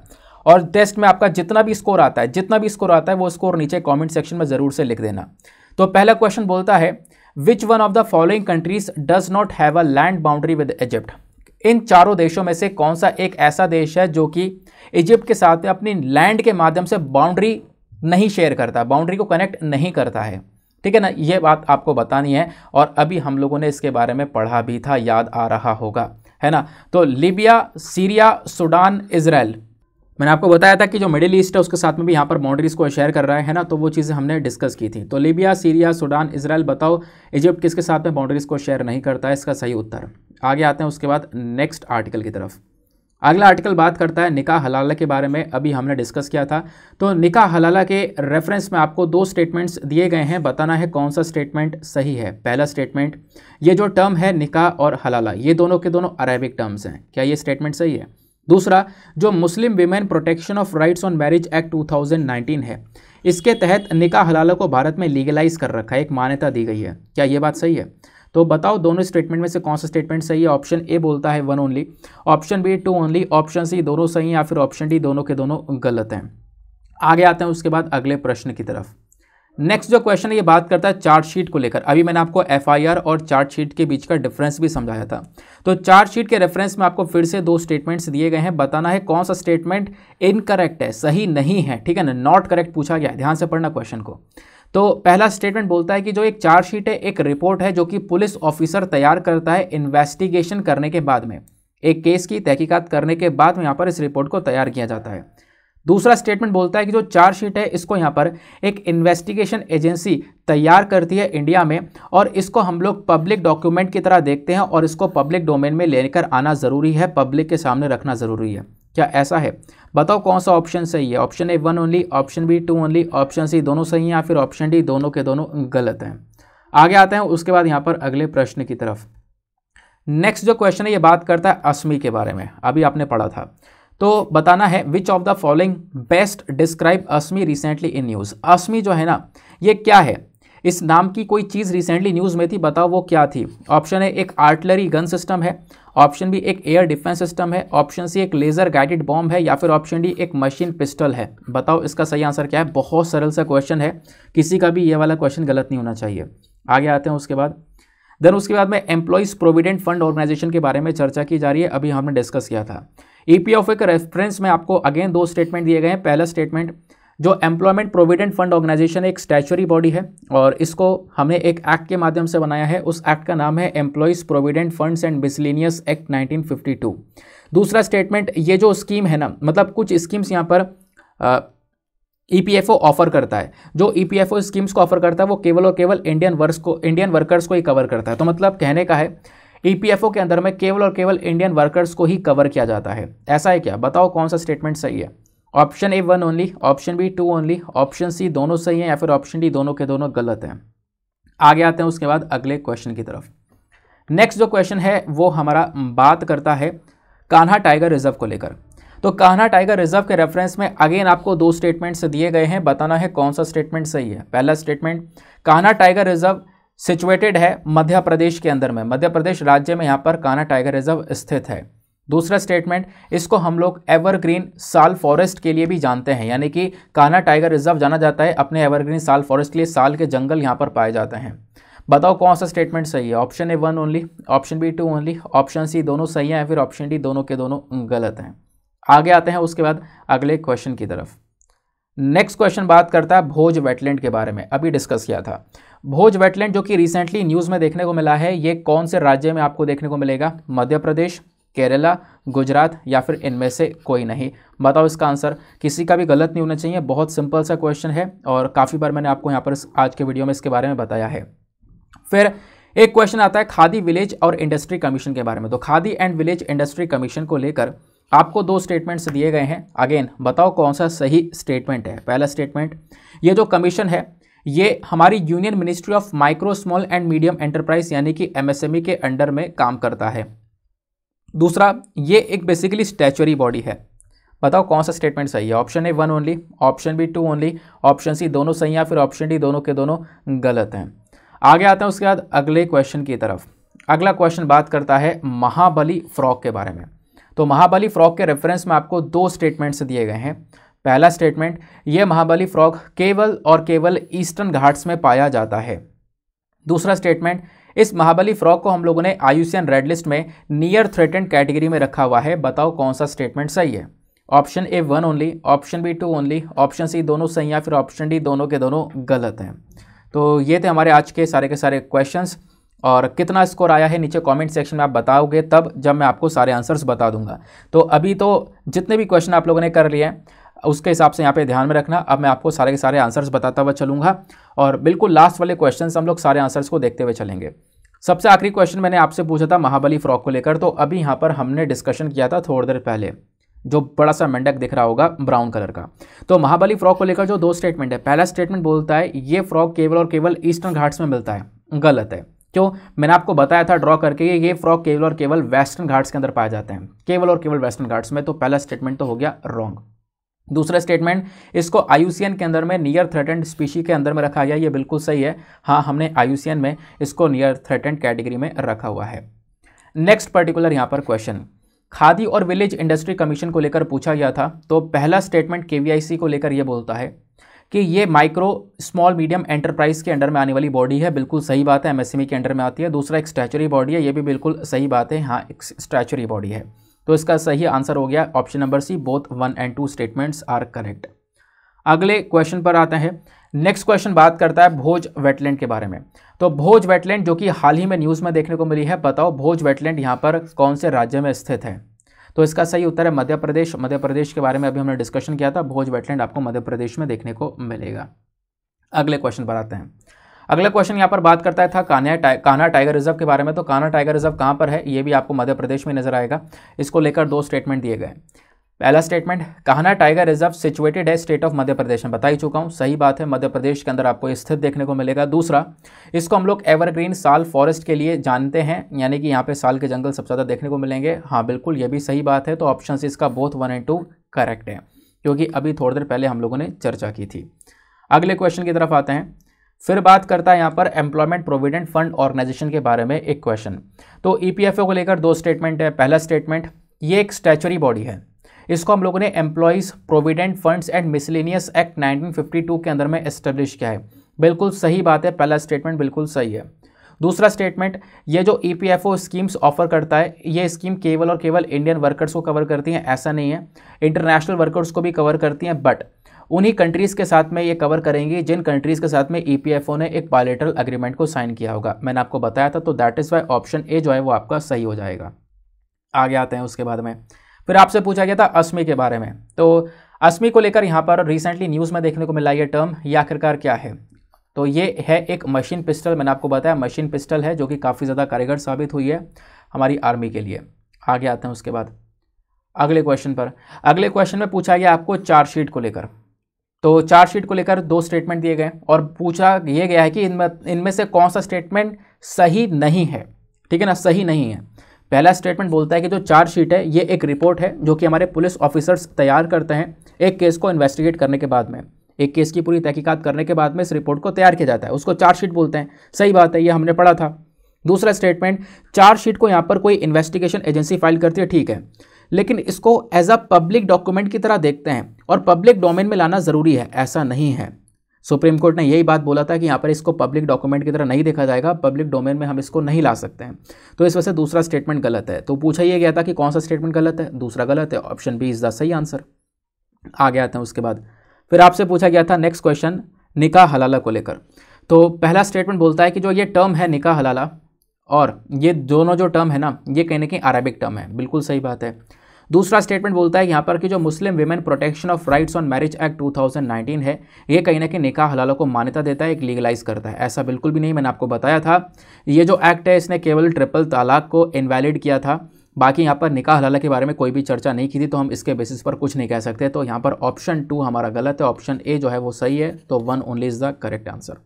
और टेस्ट में आपका जितना भी स्कोर आता है जितना भी स्कोर आता है वो स्कोर नीचे कमेंट सेक्शन में ज़रूर से लिख देना तो पहला क्वेश्चन बोलता है which one of the following countries does not have a land boundary with Egypt इन चारों देशों में से कौन सा एक ऐसा देश है जो कि इजिप्ट के साथ अपनी लैंड के माध्यम से बाउंड्री नहीं शेयर करता बाउंड्री को कनेक्ट नहीं करता है ठीक है ना ये बात आपको बतानी है और अभी हम लोगों ने इसके बारे में पढ़ा भी था याद आ रहा होगा है ना तो लीबिया सीरिया सूडान इसराइल मैंने आपको बताया था कि जो मिडिल ईस्ट है उसके साथ में भी यहाँ पर बाउंड्रीज़ को शेयर कर रहा है ना तो वो चीज़ें हमने डिस्कस की थी तो लीबिया सीरिया सूडान इसराइल बताओ इजिप्ट किसके साथ में बाउंड्रीज़ को शेयर नहीं करता है इसका सही उत्तर आगे आते हैं उसके बाद नेक्स्ट आर्टिकल की तरफ अगला आर्टिकल बात करता है निका हलाला के बारे में अभी हमने डिस्कस किया था तो निका हलाला के रेफरेंस में आपको दो स्टेटमेंट्स दिए गए हैं बताना है कौन सा स्टेटमेंट सही है पहला स्टेटमेंट ये जो टर्म है निका और हलाला ये दोनों के दोनों अरेबिक टर्म्स हैं क्या ये स्टेटमेंट सही है दूसरा जो Muslim women protection of rights on marriage act 2019 है इसके तहत निका हलालों को भारत में लीगलाइज कर रखा है एक मान्यता दी गई है क्या ये बात सही है तो बताओ दोनों स्टेटमेंट में से कौन सा स्टेटमेंट सही है ऑप्शन ए बोलता है one only option B two only option C दोनों सही हैं या फिर ऑप्शन डी दोनों के दोनों गलत हैं आगे आते हैं उसके बाद अगले प्रश्न की तरफ नेक्स्ट जो क्वेश्चन है ये बात करता है चार्ट शीट को लेकर अभी मैंने आपको एफआईआर और चार्ट शीट के बीच का डिफरेंस भी समझाया था तो चार्ट शीट के रेफरेंस में आपको फिर से दो स्टेटमेंट्स दिए गए हैं बताना है कौन सा स्टेटमेंट इनकरेक्ट है सही नहीं है ठीक है ना नॉट करेक्ट पूछा गया ध्यान से पढ़ना क्वेश्चन को तो पहला स्टेटमेंट बोलता है कि जो एक चार्जशीट शीट है एक रिपोर्ट है जो कि पुलिस ऑफिसर तैयार करता है इन्वेस्टिगेशन करने के बाद में एक केस की तहकीकात करने के बाद में यहाँ पर इस रिपोर्ट को तैयार किया जाता है दूसरा स्टेटमेंट बोलता है कि जो चार्जशीट है इसको यहाँ पर एक इन्वेस्टिगेशन एजेंसी तैयार करती है इंडिया में और इसको हम लोग पब्लिक डॉक्यूमेंट की तरह देखते हैं और इसको पब्लिक डोमेन में लेकर आना ज़रूरी है पब्लिक के सामने रखना ज़रूरी है क्या ऐसा है बताओ कौन सा ऑप्शन सही है option A one only option B two only option C दोनों सही हैं या फिर ऑप्शन डी दोनों के दोनों गलत हैं आगे आते हैं उसके बाद यहाँ पर अगले प्रश्न की तरफ नेक्स्ट जो क्वेश्चन है ये बात करता है असमी के बारे में अभी आपने पढ़ा था तो बताना है which of the following best describe Asmi recently in news Asmi जो है ना ये क्या है इस नाम की कोई चीज़ रिसेंटली न्यूज़ में थी बताओ वो क्या थी ऑप्शन है एक आर्टलरी गन सिस्टम है ऑप्शन बी एक एयर डिफेंस सिस्टम है ऑप्शन सी एक लेज़र गाइडेड बॉम्ब है या फिर ऑप्शन डी एक मशीन पिस्टल है बताओ इसका सही आंसर क्या है बहुत सरल सा क्वेश्चन है किसी का भी ये वाला क्वेश्चन गलत नहीं होना चाहिए आगे आते हैं उसके बाद देन उसके बाद में एम्प्लॉयज़ प्रोविडेंट फंड ऑर्गेनाइजेशन के बारे में चर्चा की जा रही है अभी हमने डिस्कस किया था ई एफ ओ के रेफरेंस में आपको अगेन दो स्टेटमेंट दिए गए हैं पहला स्टेटमेंट जो एम्प्लॉयमेंट प्रोविडेंट फंड ऑर्गेनाइजेशन एक स्टैचुरी बॉडी है और इसको हमने एक एक्ट के माध्यम से बनाया है उस एक्ट का नाम है employees provident funds and miscellaneous act 1952 दूसरा स्टेटमेंट ये जो स्कीम है ना मतलब कुछ स्कीम्स यहाँ पर एफ ओ ऑफर करता है जो ओ e स्कीम्स को ऑफर करता है वो केवल और केवल इंडियन वर्क को इंडियन वर्कर्स को ही कवर करता है तो मतलब कहने का है ईपीएफओ e के अंदर में केवल और केवल इंडियन वर्कर्स को ही कवर किया जाता है ऐसा है क्या बताओ कौन सा स्टेटमेंट सही है option A one only option B two only option C दोनों सही हैं या फिर ऑप्शन डी दोनों के दोनों गलत हैं आगे आते हैं उसके बाद अगले क्वेश्चन की तरफ नेक्स्ट जो क्वेश्चन है वो हमारा बात करता है कान्हा टाइगर रिजर्व को लेकर तो कान्हा टाइगर रिजर्व के रेफरेंस में अगेन आपको दो स्टेटमेंट्स दिए गए हैं बताना है कौन सा स्टेटमेंट सही है पहला statement Kanha tiger reserve situated है मध्य प्रदेश के अंदर में मध्य प्रदेश राज्य में यहाँ पर काना टाइगर रिजर्व स्थित है दूसरा स्टेटमेंट इसको हम लोग एवरग्रीन साल फॉरेस्ट के लिए भी जानते हैं यानी कि काना टाइगर रिजर्व जाना जाता है अपने एवरग्रीन साल फॉरेस्ट के लिए साल के जंगल यहाँ पर पाए जाते हैं बताओ कौन सा स्टेटमेंट सही है option A one only option B two only option C दोनों सही हैं या फिर ऑप्शन डी दोनों के दोनों गलत हैं आगे आते हैं उसके बाद अगले क्वेश्चन की तरफ नेक्स्ट क्वेश्चन बात करता है भोज वेटलैंड के बारे में अभी डिस्कस किया था भोज वेटलैंड जो कि रिसेंटली न्यूज़ में देखने को मिला है ये कौन से राज्य में आपको देखने को मिलेगा मध्य प्रदेश केरला गुजरात या फिर इनमें से कोई नहीं बताओ इसका आंसर किसी का भी गलत नहीं होना चाहिए बहुत सिंपल सा क्वेश्चन है और काफ़ी बार मैंने आपको यहाँ पर आज के वीडियो में इसके बारे में बताया है फिर एक क्वेश्चन आता है खादी विलेज और इंडस्ट्री कमीशन के बारे में तो Khadi and village industry commission को लेकर आपको दो स्टेटमेंट्स दिए गए हैं अगेन बताओ कौन सा सही स्टेटमेंट है पहला स्टेटमेंट ये जो कमीशन है ये हमारी union ministry of micro small and medium enterprise यानी कि एमएसएमई e के अंडर में काम करता है दूसरा ये एक बेसिकली स्टैचुरी बॉडी है बताओ कौन सा स्टेटमेंट सही है option A one only option B two only option C दोनों सही या फिर ऑप्शन डी दोनों के दोनों गलत हैं आगे आते हैं उसके बाद अगले क्वेश्चन की तरफ अगला क्वेश्चन बात करता है महाबली फ्रॉक के बारे में तो महाबली फ्रॉग के रेफरेंस में आपको दो स्टेटमेंट्स दिए गए हैं पहला स्टेटमेंट ये महाबली फ्रॉग केवल और केवल ईस्टर्न घाट्स में पाया जाता है दूसरा स्टेटमेंट इस महाबली फ्रॉग को हम लोगों ने आयुसियन रेड लिस्ट में नियर थ्रेटेंड कैटेगरी में रखा हुआ है बताओ कौन सा स्टेटमेंट सही है option A one only option B two only option C दोनों सही या फिर ऑप्शन डी दोनों के दोनों गलत हैं तो ये थे हमारे आज के सारे के सारे क्वेश्चंस और कितना स्कोर आया है नीचे कमेंट सेक्शन में आप बताओगे तब जब मैं आपको सारे आंसर्स बता दूंगा तो अभी तो जितने भी क्वेश्चन आप लोगों ने कर लिए हैं उसके हिसाब से यहाँ पे ध्यान में रखना अब मैं आपको सारे के सारे आंसर्स बताता हुआ चलूँगा और बिल्कुल लास्ट वाले क्वेश्चन हम लोग सारे आंसर्स को देखते हुए चलेंगे सबसे आखिरी क्वेश्चन मैंने आपसे पूछा था महाबली फ्रॉक को लेकर तो अभी यहाँ पर हमने डिस्कशन किया था थोड़ी देर पहले जो बड़ा सा मेंढक दिख रहा होगा ब्राउन कलर का तो महाबली फ्रॉक को लेकर जो दो स्टेटमेंट है पहला स्टेटमेंट बोलता है ये फ्रॉक केवल और केवल ईस्टर्न घाट्स में मिलता है गलत है क्यों मैंने आपको बताया था ड्रॉ करके ये फ्रॉग केवल और केवल वेस्टर्न घाट्स के अंदर पाए जाते हैं केवल और केवल वेस्टर्न घाट्स में तो पहला स्टेटमेंट तो हो गया रॉन्ग दूसरा स्टेटमेंट इसको आयुसियन के अंदर में नियर थ्रेटेंड स्पीशी के अंदर में रखा गया ये बिल्कुल सही है हाँ हमने आयुसियन में इसको नियर थ्रेटेंड कैटेगरी में रखा हुआ है नेक्स्ट पर्टिकुलर यहाँ पर क्वेश्चन खादी और विलेज इंडस्ट्री कमीशन को लेकर पूछा गया था तो पहला स्टेटमेंट के को लेकर यह बोलता है कि ये माइक्रो स्मॉल मीडियम एंटरप्राइज के अंडर में आने वाली बॉडी है बिल्कुल सही बात है एमएसएमई e के अंडर में आती है दूसरा एक स्टैचुरी बॉडी है ये भी बिल्कुल सही बात है हाँ एक स्टैचुरी बॉडी है तो इसका सही आंसर हो गया option number C both one and two statements are correct अगले क्वेश्चन पर आते हैं नेक्स्ट क्वेश्चन बात करता है भोज वेटलैंड के बारे में तो भोज वेटलैंड जो कि हाल ही में न्यूज़ में देखने को मिली है बताओ भोज वेटलैंड यहाँ पर कौन से राज्य में स्थित है तो इसका सही उत्तर है मध्य प्रदेश मध्य प्रदेश के बारे में अभी हमने डिस्कशन किया था भोज वेटलैंड आपको मध्य प्रदेश में देखने को मिलेगा अगले क्वेश्चन पर आते हैं अगला क्वेश्चन यहाँ पर बात करता है था कान्हा टाइ, कान्हा टाइगर रिजर्व के बारे में तो कान्हा टाइगर रिजर्व कहाँ पर है ये भी आपको मध्य प्रदेश में नजर आएगा इसको लेकर दो स्टेटमेंट दिए गए पहला स्टेटमेंट कहना टाइगर रिजर्व सिचुएटेड है स्टेट ऑफ मध्य प्रदेश में बता ही चुका हूँ सही बात है मध्य प्रदेश के अंदर आपको स्थित देखने को मिलेगा दूसरा इसको हम लोग एवरग्रीन साल फॉरेस्ट के लिए जानते हैं यानी कि यहाँ पे साल के जंगल सबसे ज़्यादा देखने को मिलेंगे हाँ बिल्कुल ये भी सही बात है तो ऑप्शन इसका both one and two correct है क्योंकि अभी थोड़ी देर पहले हम लोगों ने चर्चा की थी अगले क्वेश्चन की तरफ आते हैं फिर बात करता है यहाँ पर एम्प्लॉयमेंट प्रोविडेंट फंड ऑर्गेनाइजेशन के बारे में एक क्वेश्चन तो ई e को लेकर दो स्टेटमेंट है पहला स्टेटमेंट ये एक स्टैचुरी बॉडी है इसको हम लोगों ने employees provident funds and miscellaneous act 1952 के अंदर में एस्टेब्लिश किया है बिल्कुल सही बात है पहला स्टेटमेंट बिल्कुल सही है दूसरा स्टेटमेंट ये जो ई स्कीम्स ऑफर करता है ये स्कीम केवल और केवल इंडियन वर्कर्स को कवर करती हैं ऐसा नहीं है इंटरनेशनल वर्कर्स को भी कवर करती हैं बट उन्हीं कंट्रीज़ के साथ में ये कवर करेंगी जिन कंट्रीज़ के साथ में ई e ने एक बायोलेटरल अग्रीमेंट को साइन किया होगा मैंने आपको बताया था तो that is why option A जो है वो आपका सही हो जाएगा आगे आते हैं उसके बाद में फिर आपसे पूछा गया था अश्मि के बारे में तो अश्मि को लेकर यहाँ पर रिसेंटली न्यूज़ में देखने को मिला ये टर्म ये आखिरकार क्या है तो ये है एक मशीन पिस्टल मैंने आपको बताया मशीन पिस्टल है जो कि काफ़ी ज़्यादा कारीगर साबित हुई है हमारी आर्मी के लिए आगे आते हैं उसके बाद अगले क्वेश्चन पर अगले क्वेश्चन में पूछा गया आपको चार्जशीट को लेकर तो चार्जशीट को लेकर दो स्टेटमेंट दिए गए और पूछा यह गया है कि इनमें इनमें से कौन सा स्टेटमेंट सही नहीं है ठीक है ना सही नहीं है पहला स्टेटमेंट बोलता है कि जो चार्जशीट है ये एक रिपोर्ट है जो कि हमारे पुलिस ऑफिसर्स तैयार करते हैं एक केस को इन्वेस्टिगेट करने के बाद में एक केस की पूरी तहकीकत करने के बाद में इस रिपोर्ट को तैयार किया जाता है उसको चार्जशीट बोलते हैं सही बात है ये हमने पढ़ा था दूसरा स्टेटमेंट चार्जशीट को यहाँ पर कोई इन्वेस्टिगेशन एजेंसी फाइल करती है ठीक है लेकिन इसको एज अ पब्लिक डॉक्यूमेंट की तरह देखते हैं और पब्लिक डोमेन में लाना ज़रूरी है ऐसा नहीं है सुप्रीम कोर्ट ने यही बात बोला था कि यहाँ पर इसको पब्लिक डॉक्यूमेंट की तरह नहीं देखा जाएगा पब्लिक डोमेन में हम इसको नहीं ला सकते हैं तो इस वजह से दूसरा स्टेटमेंट गलत है तो पूछा यह गया था कि कौन सा स्टेटमेंट गलत है दूसरा गलत है ऑप्शन बी इज़ द सही आंसर आ गया था उसके बाद फिर आपसे पूछा गया था नेक्स्ट क्वेश्चन निका हलाला को लेकर तो पहला स्टेटमेंट बोलता है कि जो ये टर्म है निका हलाला और ये दोनों जो टर्म है ना ये कहने की अरबिक टर्म है बिल्कुल सही बात है दूसरा स्टेटमेंट बोलता है यहाँ पर कि जो Muslim women protection of rights on marriage act 2019 है ये कहीं ना कहीं निकाह हलालों को मान्यता देता है एक लीगलाइज करता है ऐसा बिल्कुल भी नहीं मैंने आपको बताया था ये जो एक्ट है इसने केवल ट्रिपल तलाक को इनवैलिड किया था बाकी यहाँ पर निकाह हलाला के बारे में कोई भी चर्चा नहीं की थी तो हम इसके बेसिस पर कुछ नहीं कह सकते तो यहाँ पर ऑप्शन टू हमारा गलत है ऑप्शन ए जो है वो सही है तो one only is the correct answer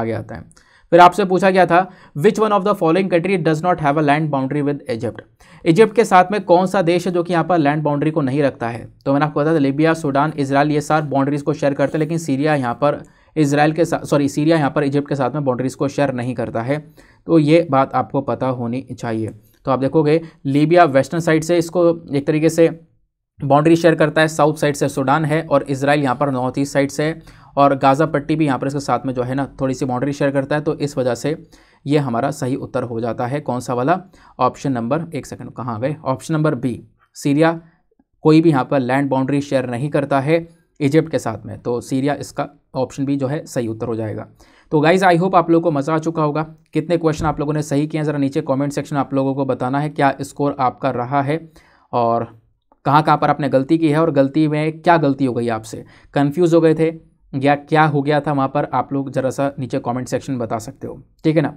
आगे आता है फिर आपसे पूछा गया था which one of the following country does not have a land boundary with Egypt Egypt के साथ में कौन सा देश है जो कि यहाँ पर लैंड बाउंड्री को नहीं रखता है तो मैंने आपको बताया लीबिया सूडान इसराइल ये सार बाउंड्रीज को शेयर करते हैं लेकिन सीरिया यहाँ पर इसराइल के साथ सॉरी सीरिया यहाँ पर इजिप्ट के साथ में बाउंड्रीज को शेयर नहीं करता है तो ये बात आपको पता होनी चाहिए तो आप देखोगे लीबिया वेस्टर्न साइड से इसको एक तरीके से बाउंड्री शेयर करता है साउथ साइड से सूडान है और इसराइल यहाँ पर नॉर्थ ईस्ट साइड से और गाज़ा पट्टी भी यहाँ पर इसके साथ में जो है ना थोड़ी सी बाउंड्री शेयर करता है तो इस वजह से ये हमारा सही उत्तर हो जाता है कौन सा वाला ऑप्शन नंबर एक सेकंड कहाँ गए ऑप्शन नंबर बी सीरिया कोई भी यहाँ पर लैंड बाउंड्री शेयर नहीं करता है इजिप्ट के साथ में तो सीरिया इसका ऑप्शन भी जो है सही उत्तर हो जाएगा तो गाइज आई होप आप लोगों को मज़ा आ चुका होगा कितने क्वेश्चन आप लोगों ने सही किए हैं ज़रा नीचे कॉमेंट सेक्शन आप लोगों को बताना है क्या स्कोर आपका रहा है और कहाँ कहाँ पर आपने गलती की है और गलती में क्या गलती हो गई आपसे कन्फ्यूज़ हो गए थे या क्या हो गया था वहाँ पर आप लोग ज़रा सा नीचे कमेंट सेक्शन बता सकते हो ठीक है ना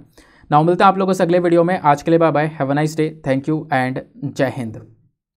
नाउ मिलते हैं आप लोगों से अगले वीडियो में आज के लिए bye bye have a nice day thank you and जय हिंद